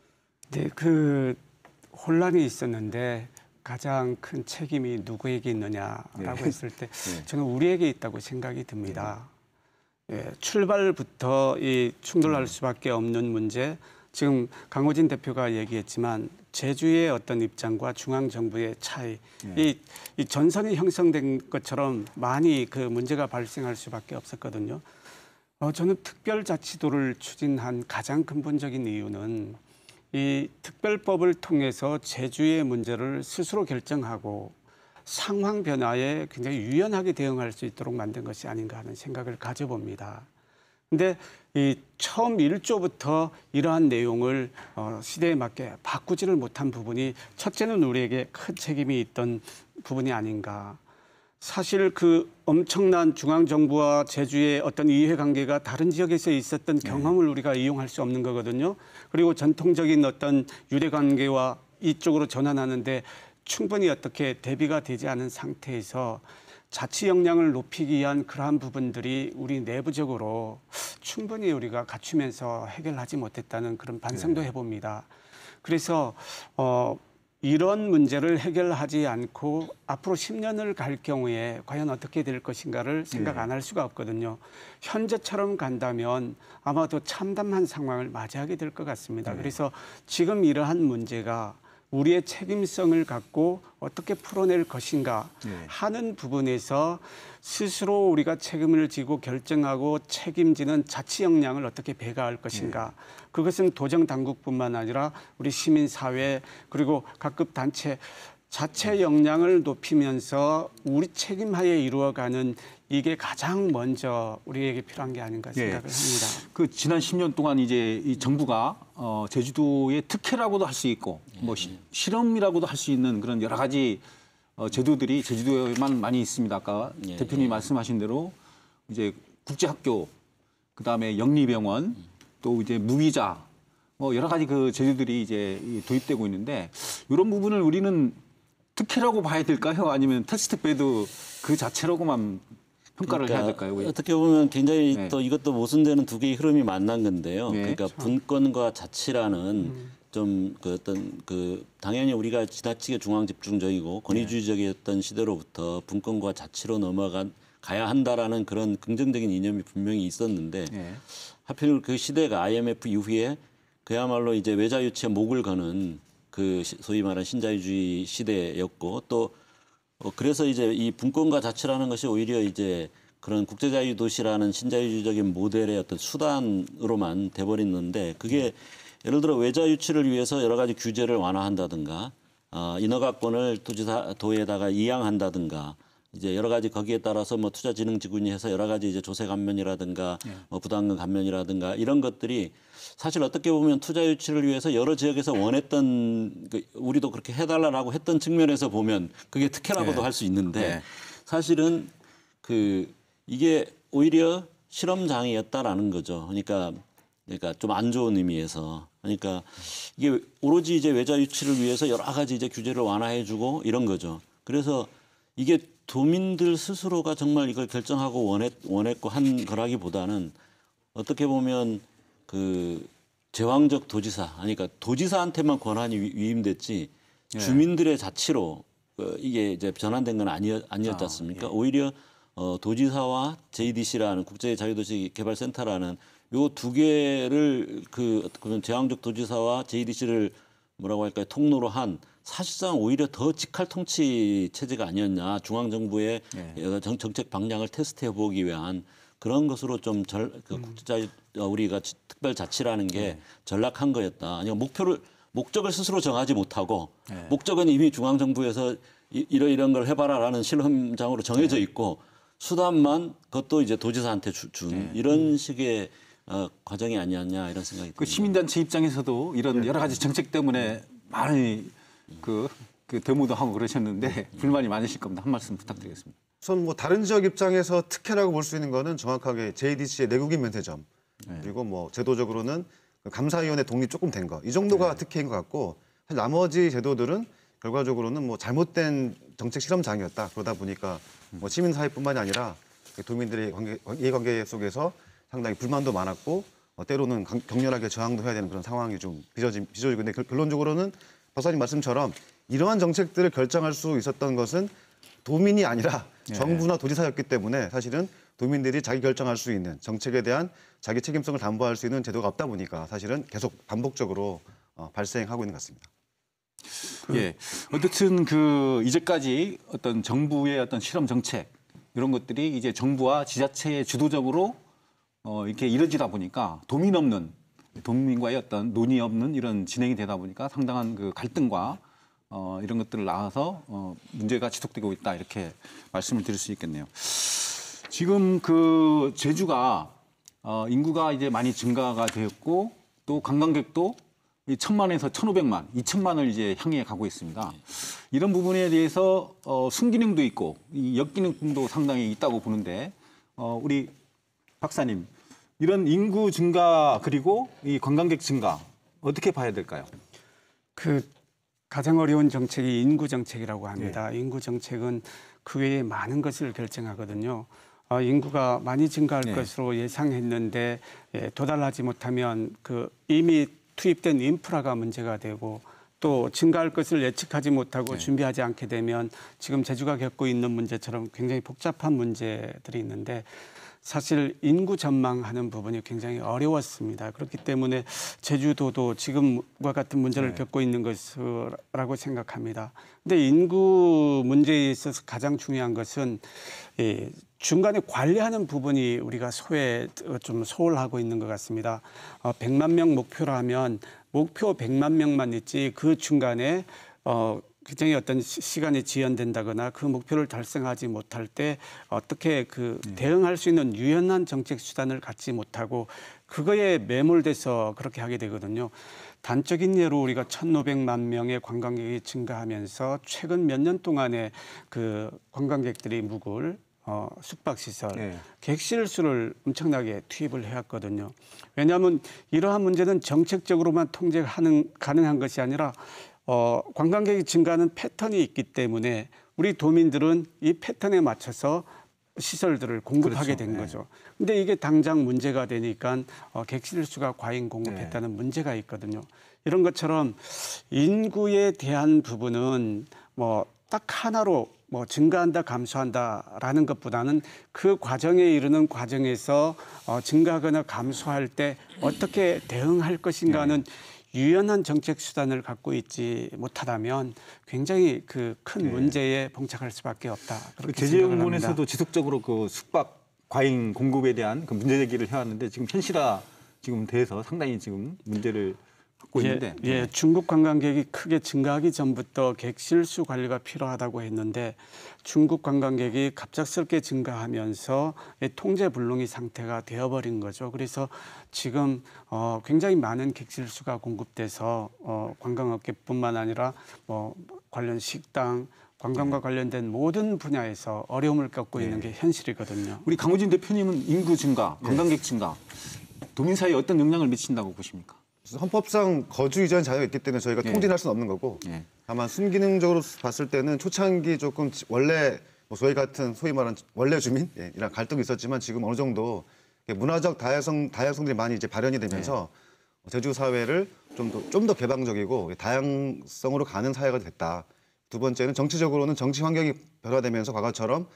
B: 네, 그 혼란이 있었는데 가장 큰 책임이 누구에게 있느냐라고 네. 했을 때 저는 우리에게 있다고 생각이 듭니다. 예, 출발부터 이 충돌할 수밖에 없는 문제, 지금 강호진 대표가 얘기했지만 제주의 어떤 입장과 중앙 정부의 차이, 예. 이, 이, 전선이 형성된 것처럼 많이 그 문제가 발생할 수밖에 없었거든요. 어, 저는 특별자치도를 추진한 가장 근본적인 이유는 이 특별법을 통해서 제주의 문제를 스스로 결정하고 상황 변화에 굉장히 유연하게 대응할 수 있도록 만든 것이 아닌가 하는 생각을 가져봅니다. 근데 이 처음 1조부터 이러한 내용을 어, 시대에 맞게 바꾸지를 못한 부분이 첫째는 우리에게 큰 책임이 있던 부분이 아닌가. 사실 그 엄청난 중앙정부와 제주의 어떤 이해관계가 다른 지역에서 있었던 네. 경험을 우리가 이용할 수 없는 거거든요. 그리고 전통적인 어떤 유대관계와 이쪽으로 전환하는데 충분히 어떻게 대비가 되지 않은 상태에서 자치 역량을 높이기 위한 그러한 부분들이 우리 내부적으로 충분히 우리가 갖추면서 해결하지 못했다는 그런 반성도 네. 해봅니다. 그래서 어, 이런 문제를 해결하지 않고 앞으로 10년을 갈 경우에 과연 어떻게 될 것인가를 생각 네. 안할 수가 없거든요. 현재처럼 간다면 아마도 참담한 상황을 맞이하게 될 것 같습니다. 네. 그래서 지금 이러한 문제가 우리의 책임성을 갖고 어떻게 풀어낼 것인가 예. 하는 부분에서 스스로 우리가 책임을 지고 결정하고 책임지는 자치 역량을 어떻게 배가할 것인가 예. 그것은 도정 당국뿐만 아니라 우리 시민 사회 그리고 각급 단체 자체 음. 역량을 높이면서 우리 책임하에 이루어가는 이게 가장 먼저 우리에게 필요한 게 아닌가 예. 생각을 네.
A: 합니다. 그 지난 10년 동안 이제 이 정부가 어, 제주도의 특혜라고도 할 수 있고 뭐 시, 실험이라고도 할 수 있는 그런 여러 가지 어, 제도들이 제주도에만 많이 있습니다. 아까 예, 대표님이 예. 말씀하신 대로 이제 국제학교, 그 다음에 영리병원, 또 이제 무비자, 뭐 여러 가지 그 제도들이 이제 도입되고 있는데 이런 부분을 우리는 특혜라고 봐야 될까요? 아니면 테스트 배드 그 자체라고만 평가를 그러니까 해야 될까요?
C: 어떻게 보면 굉장히 네. 또 이것도 모순되는 두 개의 흐름이 만난 건데요. 네. 그러니까 참. 그렇죠. 분권과 자치라는 음. 좀그 어떤 그 당연히 우리가 지나치게 중앙 집중적이고 권위주의적이었던 네. 시대로부터 분권과 자치로 넘어간 가야 한다라는 그런 긍정적인 이념이 분명히 있었는데 네. 하필 그 시대가 IMF 이후에 그야말로 이제 외자 유치에 목을 거는 그 소위 말하는 신자유주의 시대였고 또 어, 그래서 이제 이 분권과 자치라는 것이 오히려 이제 그런 국제자유 도시라는 신자유주의적인 모델의 어떤 수단으로만 돼버렸는데 그게 네. 예를 들어 외자 유치를 위해서 여러 가지 규제를 완화한다든가 어, 인허가권을 도지사 도에다가 이양한다든가 이제 여러 가지 거기에 따라서 뭐투자 지능 지구니 해서 여러 가지 이제 조세 감면이라든가 네. 예. 뭐부담금 감면이라든가 이런 것들이 사실 어떻게 보면 투자 유치를 위해서 여러 지역에서 원했던 그 우리도 그렇게 해달라라고 했던 측면에서 보면 그게 특혜라고도 네. 예. 할수 있는데 예. 사실은 그 이게 오히려 실험장이었다라는 거죠. 그러니까 그러니까 좀 안 좋은 의미에서 그러니까 이게 오로지 이제 외자 유치를 위해서 여러 가지 이제 규제를 완화해주고 이런 거죠. 그래서 이게 도민들 스스로가 정말 이걸 결정하고 원했, 원했고 한 거라기보다는 어떻게 보면 그 제왕적 도지사, 아니 그러니까 도지사한테만 권한이 위임됐지 예. 주민들의 자치로 그 이게 이제 전환된 건 아니었, 아니었지 아, 않습니까? 아, 예. 오히려 어, 도지사와 JDC라는 국제자유도시개발센터라는 요 두 개를 그 제왕적 도지사와 JDC를 뭐라고 할까요? 통로로 한 사실상 오히려 더 직할 통치 체제가 아니었냐 중앙 정부의 네. 예. 정, 책 방향을 테스트해 보기 위한 그런 것으로 좀 절, 그 음. 국제자 어, 우리가 특별 자치라는 게 네. 전락한 거였다. 아니면 목표를 목적을 스스로 정하지 못하고 네. 목적은 이미 중앙 정부에서 이러 이런 걸 해봐라라는 실험장으로 정해져 있고 수단만 그것도 이제 도지사한테 주, 준 이런 음. 식의 어, 과정이 아니었냐 이런 생각이 그 듭니다. 시민단체 입장에서도 이런
A: 여러 가지 정책 때문에 많이 그, 그대모도 하고 그러셨는데 불만이 많으실 겁니다. 한 말씀 부탁드리겠습니다. 우선 뭐
D: 다른 지역 입장에서 특혜라고 볼 수 있는 거는 정확하게 JDC의 내국인 면세점 네. 그리고 뭐 제도적으로는 그 감사위원회 독립 조금 된거이 정도가 네. 특혜인 것 같고 사실 나머지 제도들은 결과적으로는 뭐 잘못된 정책 실험장이었다 그러다 보니까 뭐 시민사회뿐만이 아니라 도민들의 관계, 이해관계 속에서 상당히 불만도 많았고 어, 때로는 강, 격렬하게 저항도 해야 되는 그런 상황이 좀 빚어진 빚어지고 근데 결론적으로는 박사님 말씀처럼 이러한 정책들을 결정할 수 있었던 것은 도민이 아니라 예. 정부나 도지사였기 때문에 사실은 도민들이 자기 결정할 수 있는 정책에 대한 자기 책임성을 담보할 수 있는 제도가 없다 보니까 사실은 계속 반복적으로 어, 발생하고
A: 있는 것 같습니다. 그... 예. 어쨌든 그 이제까지 어떤 정부의 어떤 실험 정책 이런 것들이 이제 정부와 지자체의 주도적으로 어, 이렇게 이루어지다 보니까 도민 없는 도민과의 어떤 논의 없는 이런 진행이 되다 보니까 상당한 그 갈등과 어, 이런 것들을 나아서 어, 문제가 지속되고 있다 이렇게 말씀을 드릴 수 있겠네요. 지금 그 제주가 어, 인구가 이제 많이 증가가 되었고 또 관광객도 이 천만에서 천오백만, 이천만을 이제 향해 가고 있습니다. 이런 부분에 대해서 어, 순기능도 있고 이 역기능도 상당히 있다고 보는데 어, 우리 박사님
B: 이런 인구 증가 그리고 이 관광객 증가 어떻게 봐야 될까요? 그 가장 어려운 정책이 인구 정책이라고 합니다. 네. 인구 정책은 그 외에 많은 것을 결정하거든요. 어, 인구가 많이 증가할 네. 것으로 예상했는데 예, 도달하지 못하면 그 이미 투입된 인프라가 문제가 되고 또 증가할 것을 예측하지 못하고 네. 준비하지 않게 되면 지금 제주가 겪고 있는 문제처럼 굉장히 복잡한 문제들이 있는데 사실 인구 전망하는 부분이 굉장히 어려웠습니다. 그렇기 때문에 제주도도 지금과 같은 문제를 네. 겪고 있는 것이라고 생각합니다. 근데 인구 문제에 있어서 가장 중요한 것은 이 중간에 관리하는 부분이 우리가 소외 어, 좀 소홀하고 있는 것 같습니다. 어, 100만 명 목표라면 목표 100만 명만 있지 그 중간에 어 굉장히 어떤 시간이 지연된다거나 그 목표를 달성하지 못할 때 어떻게 그 네. 대응할 수 있는 유연한 정책 수단을 갖지 못하고 그거에 매몰돼서 그렇게 하게 되거든요. 단적인 예로 우리가 1,500만 명의 관광객이 증가하면서 최근 몇 년 동안에 그 관광객들이 묵을 어, 숙박시설, 네. 객실 수를 엄청나게 투입을 해왔거든요. 왜냐하면 이러한 문제는 정책적으로만 통제 가능한 것이 아니라 어, 관광객이 증가하는 패턴이 있기 때문에 우리 도민들은 이 패턴에 맞춰서 시설들을 공급하게 그렇죠. 된 네. 거죠. 네. 근데 이게 당장 문제가 되니까 어, 객실 수가 과잉 공급했다는 네. 문제가 있거든요. 이런 것처럼 인구에 대한 부분은 뭐 딱 하나로 뭐 증가한다 감소한다라는 것보다는 그 과정에 이르는 과정에서 어, 증가하거나 감소할 때 어떻게 대응할 것인가 는 네. 유연한 정책 수단을 갖고 있지 못하다면 굉장히 그큰 네. 예. 문제에 봉착할 수밖에 없다. 그 제재연구원에서도
A: 지속적으로 그 숙박 과잉 공급에 대한 그 문제 제기를 해왔는데 지금 현실화 지금 돼서 상당히 지금 문제를
B: 갖고 예, 있는데 예, 예, 중국 관광객이 크게 증가하기 전부터 객실수 관리가 필요하다고 했는데 중국 관광객이 갑작스럽게 증가하면서 통제 불능이 상태가 되어버린 거죠. 그래서 지금 어, 굉장히 많은 객실수가 공급돼서 어, 관광업계뿐만 아니라 뭐 관련 식당 관광과 네. 관련된 모든 분야에서 어려움을 겪고 네. 있는 게 현실이거든요.
A: 우리 강호진 대표님은 인구 증가, 네. 관광객 증가, 도민 사이에 어떤 영향을 미친다고 보십니까? 헌법상 거주 이전 자녀가 있기 때문에
D: 저희가 예. 통진할 수는 없는 거고 예. 다만 순기능적으로 봤을 때는 초창기 조금 원래 뭐 저희 같은 소위 말하는 원래 주민이랑 예, 갈등이 있었지만 지금 어느 정도 문화적 다양성 다양성들이 많이 이제 발현이 되면서 예. 제주 사회를 좀 더 좀 더 개방적이고 다양성으로 가는 사회가 됐다. 두 번째는 정치적으로는 정치 환경이 변화되면서 과거처럼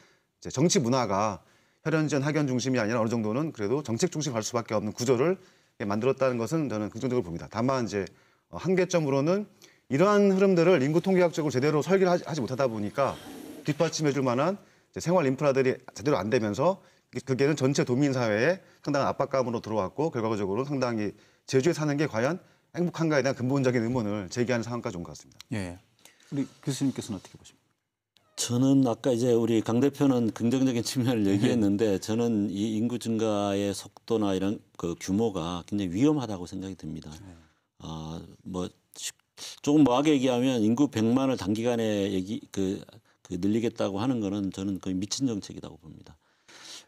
D: 이제 정치 문화가 혈연전 학연 중심이 아니라 어느 정도는 그래도 정책 중심 갈 수밖에 없는 구조를 예, 만들었다는 것은 저는 긍정적으로 봅니다. 다만 이제 어, 한계점으로는 이러한 흐름들을 인구 통계학적으로 제대로 설계를 하지 못하다 보니까 뒷받침해줄 만한 생활 인프라들이 제대로 안 되면서 그게는 전체 도민 사회에 상당한 압박감으로 들어왔고 결과적으로 상당히 제주에 사는 게 과연 행복한가에 대한 근본적인 의문을
C: 제기하는 상황까지 온 것 같습니다. 예.
A: 우리 교수님께서는 어떻게 보십니까?
C: 저는 아까 이제 우리 강 대표는 긍정적인 측면을 네. 얘기했는데 저는 이 인구 증가의 속도나 이런 그 규모가 굉장히 위험하다고 생각이 듭니다. 네. 아, 뭐 조금 뭐하게 얘기하면 인구 100만을 단기간에 얘기 그, 그 늘리겠다고 하는 거는 저는 거의 미친 정책이라고 봅니다.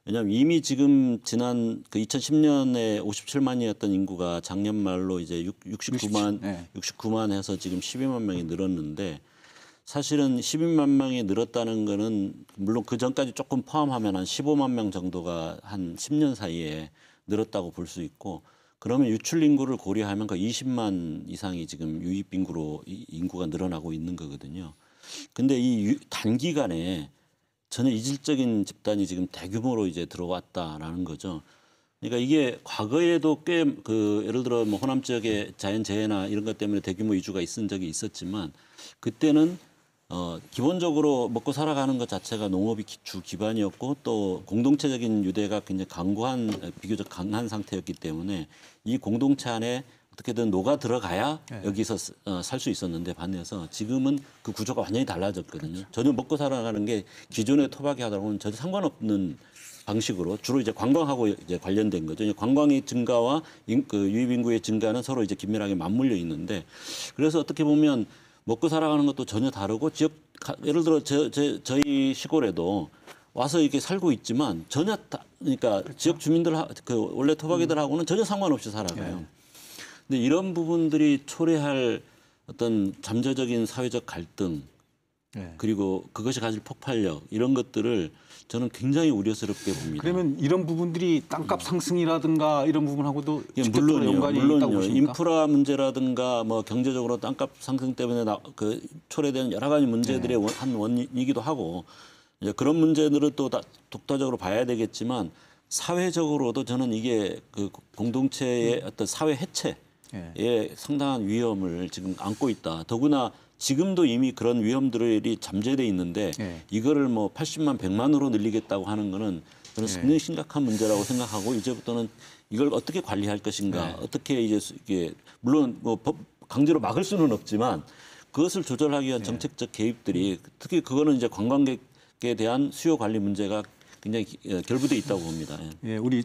C: 왜냐하면 이미 지금 지난 그 2010년에 57만이었던 인구가 작년 말로 이제 6, 9만 67, 네. 69만 해서 지금 12만 명이 늘었는데 사실은 12만 명이 늘었다는 거는 물론 그 전까지 조금 포함하면 한 15만 명 정도가 한 10년 사이에 늘었다고 볼 수 있고 그러면 유출 인구를 고려하면 그 20만 이상이 지금 유입 인구로 인구가 늘어나고 있는 거거든요. 근데 이 단기간에 전혀 이질적인 집단이 지금 대규모로 이제 들어왔다라는 거죠. 그러니까 이게 과거에도 꽤 그 예를 들어 뭐 호남 지역에 자연 재해나 이런 것 때문에 대규모 이주가 있은 적이 있었지만 그때는 어, 기본적으로 먹고 살아가는 것 자체가 농업이 주 기반이었고 또 공동체적인 유대가 굉장히 강구한 비교적 강한 상태였기 때문에 이 공동체 안에 어떻게든 녹아 들어가야 네. 여기서 어, 살수 있었는데 반해서 지금은 그 구조가 완전히 달라졌거든요. 그렇죠. 전혀 먹고 살아가는 게 기존의 토박이 하다고는 전혀 상관없는 방식으로 주로 이제 관광하고 이제 관련된 거죠. 이제 관광의 증가와 인, 그 유입 인구의 증가는 서로 이제 긴밀하게 맞물려 있는데 그래서 어떻게 보면 먹고 살아가는 것도 전혀 다르고 지역 예를 들어 저, 저, 저희 시골에도 와서 이렇게 살고 있지만 전혀 다, 그러니까 그렇죠. 지역 주민들 하, 그 원래 토박이들하고는 전혀 상관없이 살아가요. 예. 근데 이런 부분들이 초래할 어떤 잠재적인 사회적 갈등 예. 그리고 그것이 가질 폭발력 이런 것들을 저는 굉장히 우려스럽게 봅니다. 그러면
A: 이런 부분들이 땅값 상승이라든가 이런 부분하고도 예, 물론 연관이 물론요. 있다고 보십니까?
C: 인프라 문제라든가 뭐 경제적으로 땅값 상승 때문에 나, 그 초래된 여러 가지 문제들의 네. 한 원인이기도 하고 이제 그런 문제들을또 다, 독자적으로 봐야 되겠지만 사회적으로도 저는 이게 그 공동체의 음. 어떤 사회 해체에 네. 상당한 위험을 지금 안고 있다. 더구나 지금도 이미 그런 위험들이 잠재돼 있는데 네. 이거를 뭐 80만 100만으로 늘리겠다고 하는 거는 저는 굉장히 예. 심각한 문제라고 생각하고 이제부터는 이걸 어떻게 관리할 것인가 예. 어떻게 이제 이게 물론 뭐 법 강제로 막을 수는 없지만 그것을 조절하기 위한 정책적 개입들이 특히 그거는 이제 관광객에 대한 수요 관리 문제가 굉장히 어, 결부돼 있다고 봅니다.
A: 예, 우리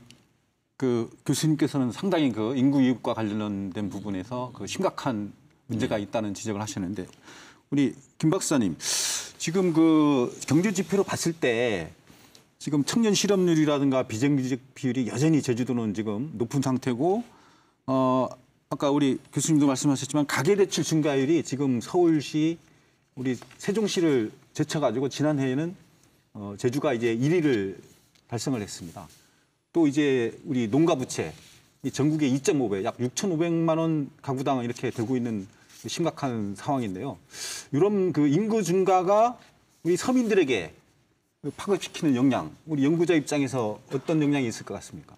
A: 그 교수님께서는 상당히 그 인구 이입과 관련된 부분에서 그 심각한 문제가 있다는 지적을 하셨는데 우리 김 박사님 지금 그 경제 지표로 봤을 때 지금 청년 실업률이라든가 비정규직 비율이 여전히 제주도는 지금 높은 상태고 어 아까 우리 교수님도 말씀하셨지만 가계대출 증가율이 지금 서울시 우리 세종시를 제쳐가지고 지난해에는 어, 제주가 이제 1위를 달성을 했습니다. 또 이제 우리 농가부채 전국의 2.5배, 약 6,500만 원 가구당 이렇게 되고 있는 심각한 상황인데요. 이런 그 인구 증가가 우리 서민들에게 파급시키는 영향, 우리 연구자 입장에서 어떤 영향이 있을 것 같습니까?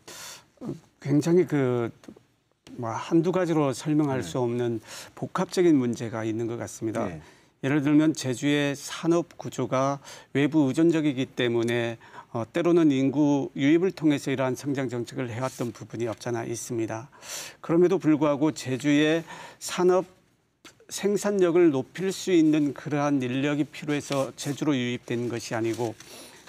B: 굉장히 그뭐 한두 가지로 설명할 네. 수 없는 복합적인 문제가 있는 것 같습니다. 네. 예를 들면 제주의 산업 구조가 외부 의존적이기 때문에 어, 때로는 인구 유입을 통해서 이러한 성장 정책을 해왔던 부분이 없잖아 있습니다. 그럼에도 불구하고 제주의 산업 생산력을 높일 수 있는 그러한 인력이 필요해서 제주로 유입된 것이 아니고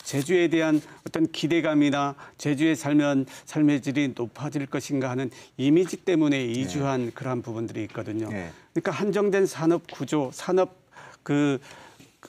B: 제주에 대한 어떤 기대감이나 제주에 살면 삶의 질이 높아질 것인가 하는 이미지 때문에 네. 이주한 네. 그러한 부분들이 있거든요. 네. 그러니까 한정된 산업 구조, 산업 그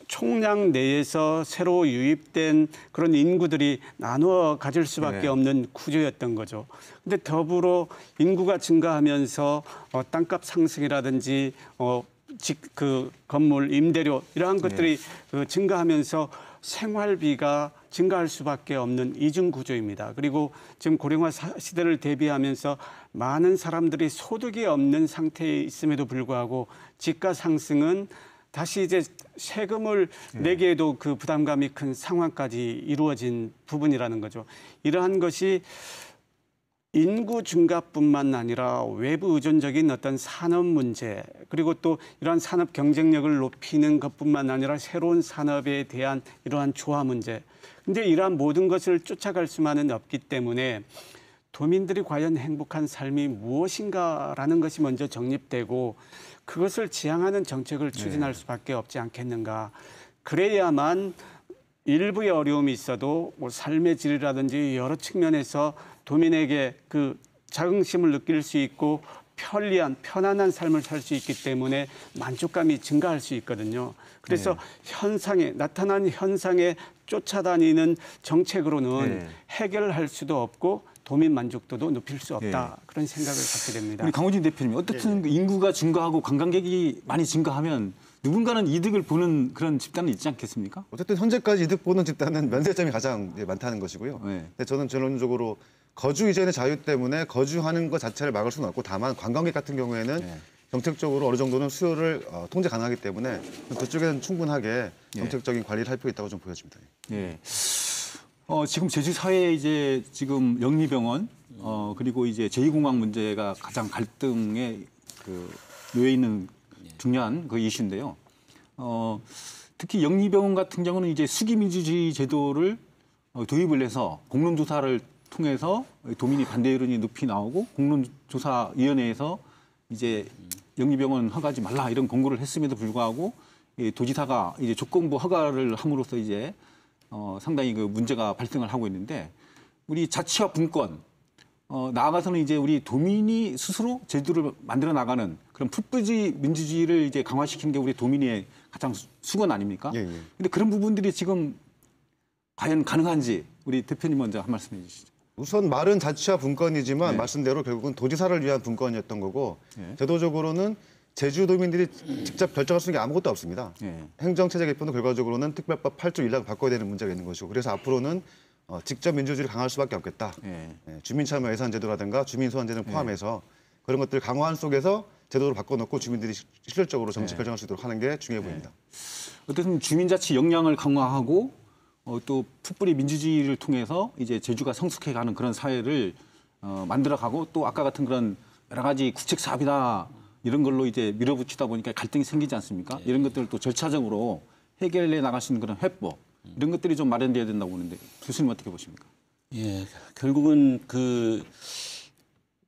B: 총량 내에서 새로 유입된 그런 인구들이 나누어 가질 수밖에 네. 없는 구조였던 거죠. 근데 더불어 인구가 증가하면서 어, 땅값 상승이라든지 어, 직, 그 건물 임대료 이러한 것들이 네. 그 증가하면서 생활비가 증가할 수밖에 없는 이중 구조입니다. 그리고 지금 고령화 시대를 대비하면서 많은 사람들이 소득이 없는 상태에 있음에도 불구하고 집가 상승은 다시 이제 세금을 음. 내기에 도그 부담감이 큰 상황까지 이루어진 부분이라는 거죠. 이러한 것이 인구 증가뿐만 아니라 외부 의존적인 어떤 산업 문제 그리고 또 이러한 산업 경쟁력을 높이는 것뿐만 아니라 새로운 산업에 대한 이러한 조화 문제 근데 이러한 모든 것을 쫓아갈 수만은 없기 때문에 도민들이 과연 행복한 삶이 무엇인가라는 것이 먼저 정립되고 그것을 지향하는 정책을 네. 추진할 수밖에 없지 않겠는가. 그래야만 일부의 어려움이 있어도 뭐 삶의 질이라든지 여러 측면에서 도민에게 그 자긍심을 느낄 수 있고 편리한 편안한 삶을 살 수 있기 때문에 만족감이 증가할 수 있거든요. 그래서 네. 현상에 나타난 현상에 쫓아다니는 정책으로는 네. 해결할 수도 없고 도민 만족도도 높일 수 없다 예. 그런 생각을 갖게 됩니다. 우리 강호진
A: 대표님 어떻든 예. 예. 그 인구가
B: 증가하고 관광객이 많이
A: 증가하면 누군가는 이득을 보는 그런 집단은 있지 않겠습니까?
D: 어쨌든 현재까지 이득 보는 집단은 면세점이 가장 많다는 것이고요. 예. 저는 결론적으로 거주 이전의 자유 때문에 거주하는 것 자체를 막을 수는 없고 다만 관광객 같은 경우에는 예. 정책적으로 어느 정도는 수요를 어, 통제 가능하기 때문에 그쪽에는 충분하게 예. 정책적인 관리를 할 필요 있다고 좀 보여집니다.
A: 예. 어, 지금 제주 사회에 이제 지금 영리병원 어, 그리고 이제 제2공항 문제가 가장 갈등에 그 놓여 있는 예. 중요한 그 이슈인데요. 어, 특히 영리병원 같은 경우는 이제 수기민주주의 제도를 어, 도입을 해서 공론조사를 통해서 도민이 반대 여론이 높이 나오고 공론조사위원회에서 이제 영리병원 허가하지 말라 이런 공고를 했음에도 불구하고 도지사가 이제 조건부 허가를 함으로써 이제 어, 상당히 그 문제가 발생을 하고 있는데 우리 자치와 분권 어, 나아가서는 이제 우리 도민이 스스로 제도를 만들어 나가는 그런 풋부지 민주주의를 이제 강화시키는 게 우리 도민의 가장 수건 아닙니까? 예, 예. 데 그런 부분들이 지금 과연 가능한지 우리 대표님 먼저 한 말씀 해주시죠. 우선 말은 자치와 분권이지만 네.
D: 말씀대로 결국은 도지사를 위한 분권이었던 거고 네. 제도적으로는 제주도민들이 직접 결정할 수 있는 게 아무것도 없습니다. 예. 행정체제 개편도 결과적으로는 특별법 8조 1항을 바꿔야 되는 문제가 있는 것이고 그래서 앞으로는 어, 직접 민주주의를 강할 수밖에 없겠다. 예. 예, 주민참여 예산제도라든가 주민소환제를 예. 포함해서 그런 것들을 강화한 속에서 제도를 바꿔놓고 주민들이 실질적으로 정치 예.
A: 결정할 수 있도록 하는 게 중요해 예. 보입니다. 어쨌든 주민자치 역량을 강화하고 어, 또 풋불이 민주주의를 통해서 이제 제주가 성숙해가는 그런 사회를 어, 만들어가고 또 아까 같은 그런 여러 가지 국책 사업이다. 이런 걸로 이제 밀어붙이다 보니까 갈등이 생기지 않습니까? 예. 이런 것들을 또 절차적으로 해결해 나갈 수 있는 그런 해법 이런 것들이 좀 마련돼야
C: 된다고 보는데 교수님 어떻게 보십니까? 예, 결국은 그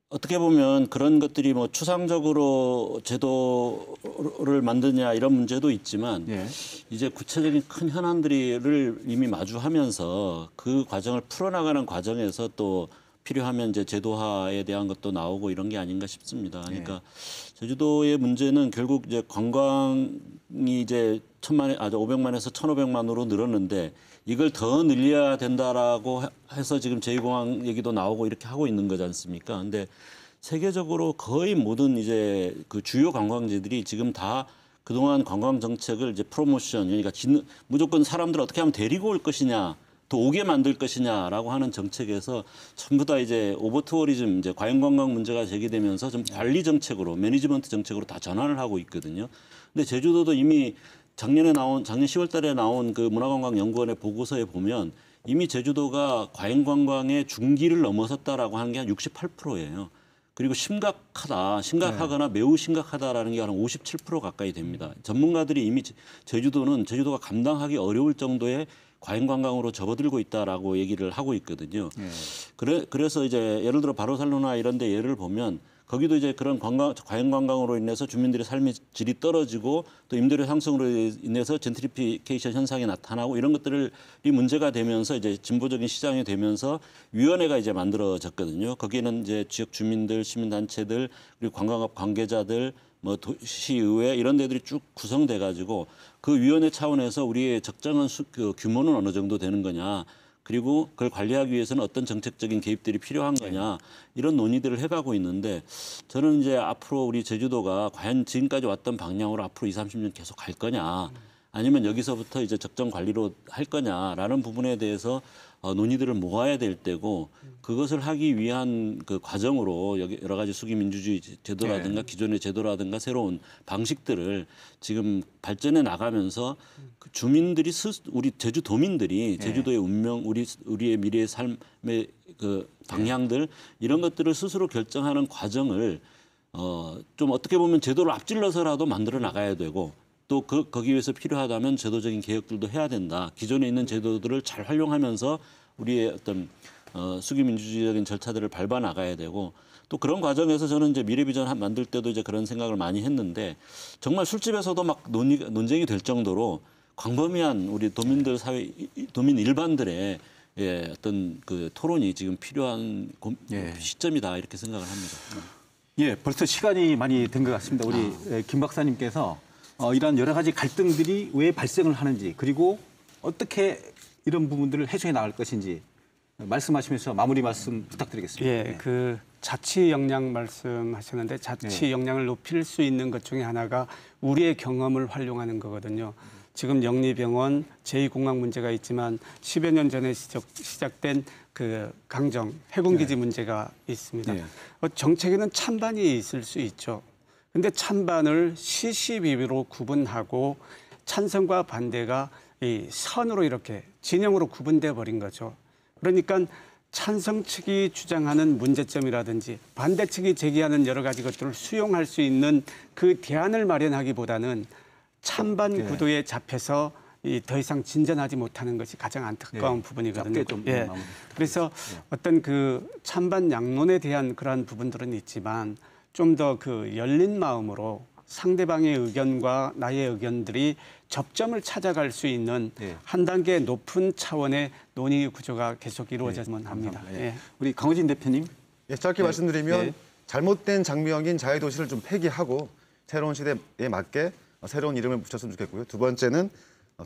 C: 어떻게 보면 그런 것들이 뭐 추상적으로 제도를 만드냐 이런 문제도 있지만 예. 이제 구체적인 큰 현안들을 이미 마주하면서 그 과정을 풀어나가는 과정에서 또 필요하면 이제 제도화에 대한 것도 나오고 이런 게 아닌가 싶습니다. 네. 그러니까 네. 제주도의 문제는 결국 이제 관광이 이제 천만 에 아주 500만에서 1,500만으로 늘었는데 이걸 더 늘려야 된다라고 해서 지금 제2공항 얘기도 나오고 이렇게 하고 있는 거지 않습니까? 근데 세계적으로 거의 모든 이제 그 주요 관광지들이 지금 다 그동안 관광 정책을 이제 프로모션 그러니까 진, 무조건 사람들 어떻게 하면 데리고 올 것이냐 또 오게 만들 것이냐라고 하는 정책에서 전부 다 이제 오버투어리즘 이제 과잉 관광 문제가 제기되면서 좀 관리 정책으로 매니지먼트 정책으로 다 전환을 하고 있거든요. 근데 제주도도 이미 작년에 나온 작년 10월달에 나온 그 문화관광연구원의 보고서에 보면 이미 제주도가 과잉 관광의 중기를 넘어섰다라고 하는 게 한 68%예요. 그리고 심각하다, 심각하거나 네. 매우 심각하다라는 게 한 57% 가까이 됩니다. 전문가들이 이미 제주도는 제주도가 감당하기 어려울 정도의 과잉 관광으로 접어들고 있다라고 얘기를 하고 있거든요. 예. 그래, 그래서 이제 예를 들어 바로살로나 이런 데 예를 보면 거기도 이제 그런 관광, 과잉 관광으로 인해서 주민들의 삶의 질이 떨어지고 또 임대료 상승으로 인해서 젠트리피케이션 현상이 나타나고 이런 것들이 문제가 되면서 이제 진보적인 시장이 되면서 위원회가 이제 만들어졌거든요. 거기는 이제 지역 주민들, 시민단체들, 그리고 관광업 관계자들, 뭐도 시의회 이런 데들이 쭉 구성돼 가지고 그 위원회 차원에서 우리의 적정한 수, 그 규모는 어느 정도 되는 거냐 그리고 그걸 관리하기 위해서는 어떤 정책적인 개입들이 필요한 네. 거냐 이런 논의들을 해가고 있는데 저는 이제 앞으로 우리 제주도가 과연 지금까지 왔던 방향으로 앞으로 2, 30년 계속 갈 거냐 음. 아니면 여기서부터 이제 적정 관리로 할 거냐라는 부분에 대해서 어, 논의들을 모아야 될 때고 그것을 하기 위한 그 과정으로 여러 가지 수기민주주의 제도라든가 네. 기존의 제도라든가 새로운 방식들을 지금 발전해 나가면서 그 주민들이 스, 우리 제주도민들이 네. 제주도의 운명 우리 우리의 미래의 삶의 그 방향들 네. 이런 것들을 스스로 결정하는 과정을 어, 좀 어떻게 보면 제도를 앞질러서라도 만들어 나가야 되고 또 그, 거기 위해서 필요하다면 제도적인 개혁들도 해야 된다. 기존에 있는 제도들을 잘 활용하면서 우리의 어떤 어, 수기민주주의적인 절차들을 밟아 나가야 되고 또 그런 과정에서 저는 이제 미래비전 만들 때도 이제 그런 생각을 많이 했는데 정말 술집에서도 막 논의, 논쟁이 될 정도로 광범위한 우리 도민들 사회 도민 일반들의 예, 어떤 그 토론이 지금 필요한 고, 예. 시점이다 이렇게 생각을 합니다.
A: 예, 벌써 시간이 많이 된 것 같습니다. 우리 아. 예, 김 박사님께서 어, 이런 여러 가지 갈등들이 왜 발생을 하는지 그리고 어떻게 이런 부분들을 해소해 나갈 것인지 말씀하시면서 마무리 말씀 부탁드리겠습니다.
B: 예, 네. 그 자치 역량 말씀하셨는데 자치 네. 역량을 높일 수 있는 것 중에 하나가 우리의 경험을 활용하는 거거든요. 지금 영리병원 제2공항 문제가 있지만 10여 년 전에 시작, 된그 강정 해군기지 네. 문제가 있습니다. 네. 어, 정책에는 찬반이 있을 수 있죠. 근데 찬반을 시시비비로 구분하고 찬성과 반대가 이 선으로 이렇게 진영으로 구분돼 버린 거죠. 그러니까 찬성 측이 주장하는 문제점이라든지 반대 측이 제기하는 여러 가지 것들을 수용할 수 있는 그 대안을 마련하기보다는 찬반 네. 구도에 잡혀서 이 더 이상 진전하지 못하는 것이 가장 안타까운 네. 부분이거든요. 예. 그래서 네. 어떤 그 찬반 양론에 대한 그러한 부분들은 있지만 좀더그 열린 마음으로 상대방의 의견과 나의 의견들이 접점을 찾아갈 수 있는 네. 한 단계 높은 차원의 논의 구조가 계속 예, 이루어지면 네, 합니다. 예. 예.
A: 우리 강호진 대표님. 예, 짧게 네.
D: 말씀드리면 잘못된 장명인 자유도시를 좀 폐기하고 새로운 시대에 맞게 새로운 이름을 붙였으면 좋겠고요. 두 번째는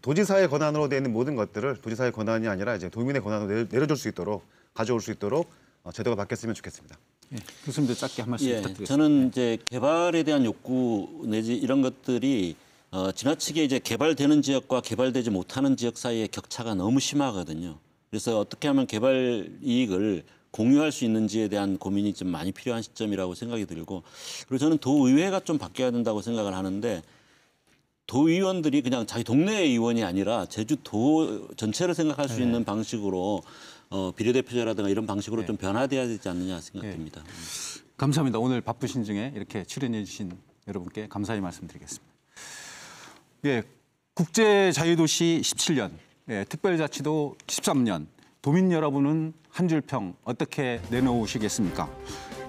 D: 도지사의 권한으로 되어 있는 모든 것들을 도지사의 권한이 아니라 이제 도민의 권한으로 내려줄 수 있도록 가져올 수 있도록 어, 제도가 바뀌었으면 좋겠습니다. 예,
A: 교수님도 짧게 한
D: 말씀 예, 부탁드리겠습니다. 저는
C: 네. 이제 개발에 대한 욕구 내지 이런 것들이 어, 지나치게 이제 개발되는 지역과 개발되지 못하는 지역 사이의 격차가 너무 심하거든요. 그래서 어떻게 하면 개발 이익을 공유할 수 있는지에 대한 고민이 좀 많이 필요한 시점이라고 생각이 들고 그리고 저는 도의회가 좀 바뀌어야 된다고 생각을 하는데 도의원들이 그냥 자기 동네의 의원이 아니라 제주도 전체를 생각할 수 네. 있는 방식으로 어, 비례대표제라든가 이런 방식으로 네. 좀 변화돼야 되지 않느냐 생각됩니다. 네. 감사합니다. 오늘 바쁘신 중에 이렇게 출연해 주신 여러분께 감사의 말씀드리겠습니다.
A: 예, 국제자유도시 17년, 예, 특별자치도 13년, 도민 여러분은 한 줄 평 어떻게 내놓으시겠습니까?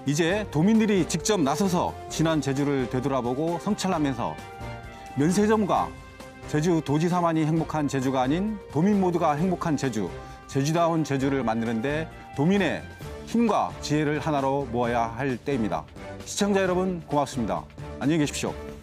A: 이제 도민들이 직접 나서서 지난 제주를 되돌아보고 성찰하면서 면세점과 제주 도지사만이 행복한 제주가 아닌 도민 모두가 행복한 제주 제주다운 제주를 만드는데 도민의 힘과 지혜를 하나로 모아야 할 때입니다. 시청자 여러분 고맙습니다. 안녕히 계십시오.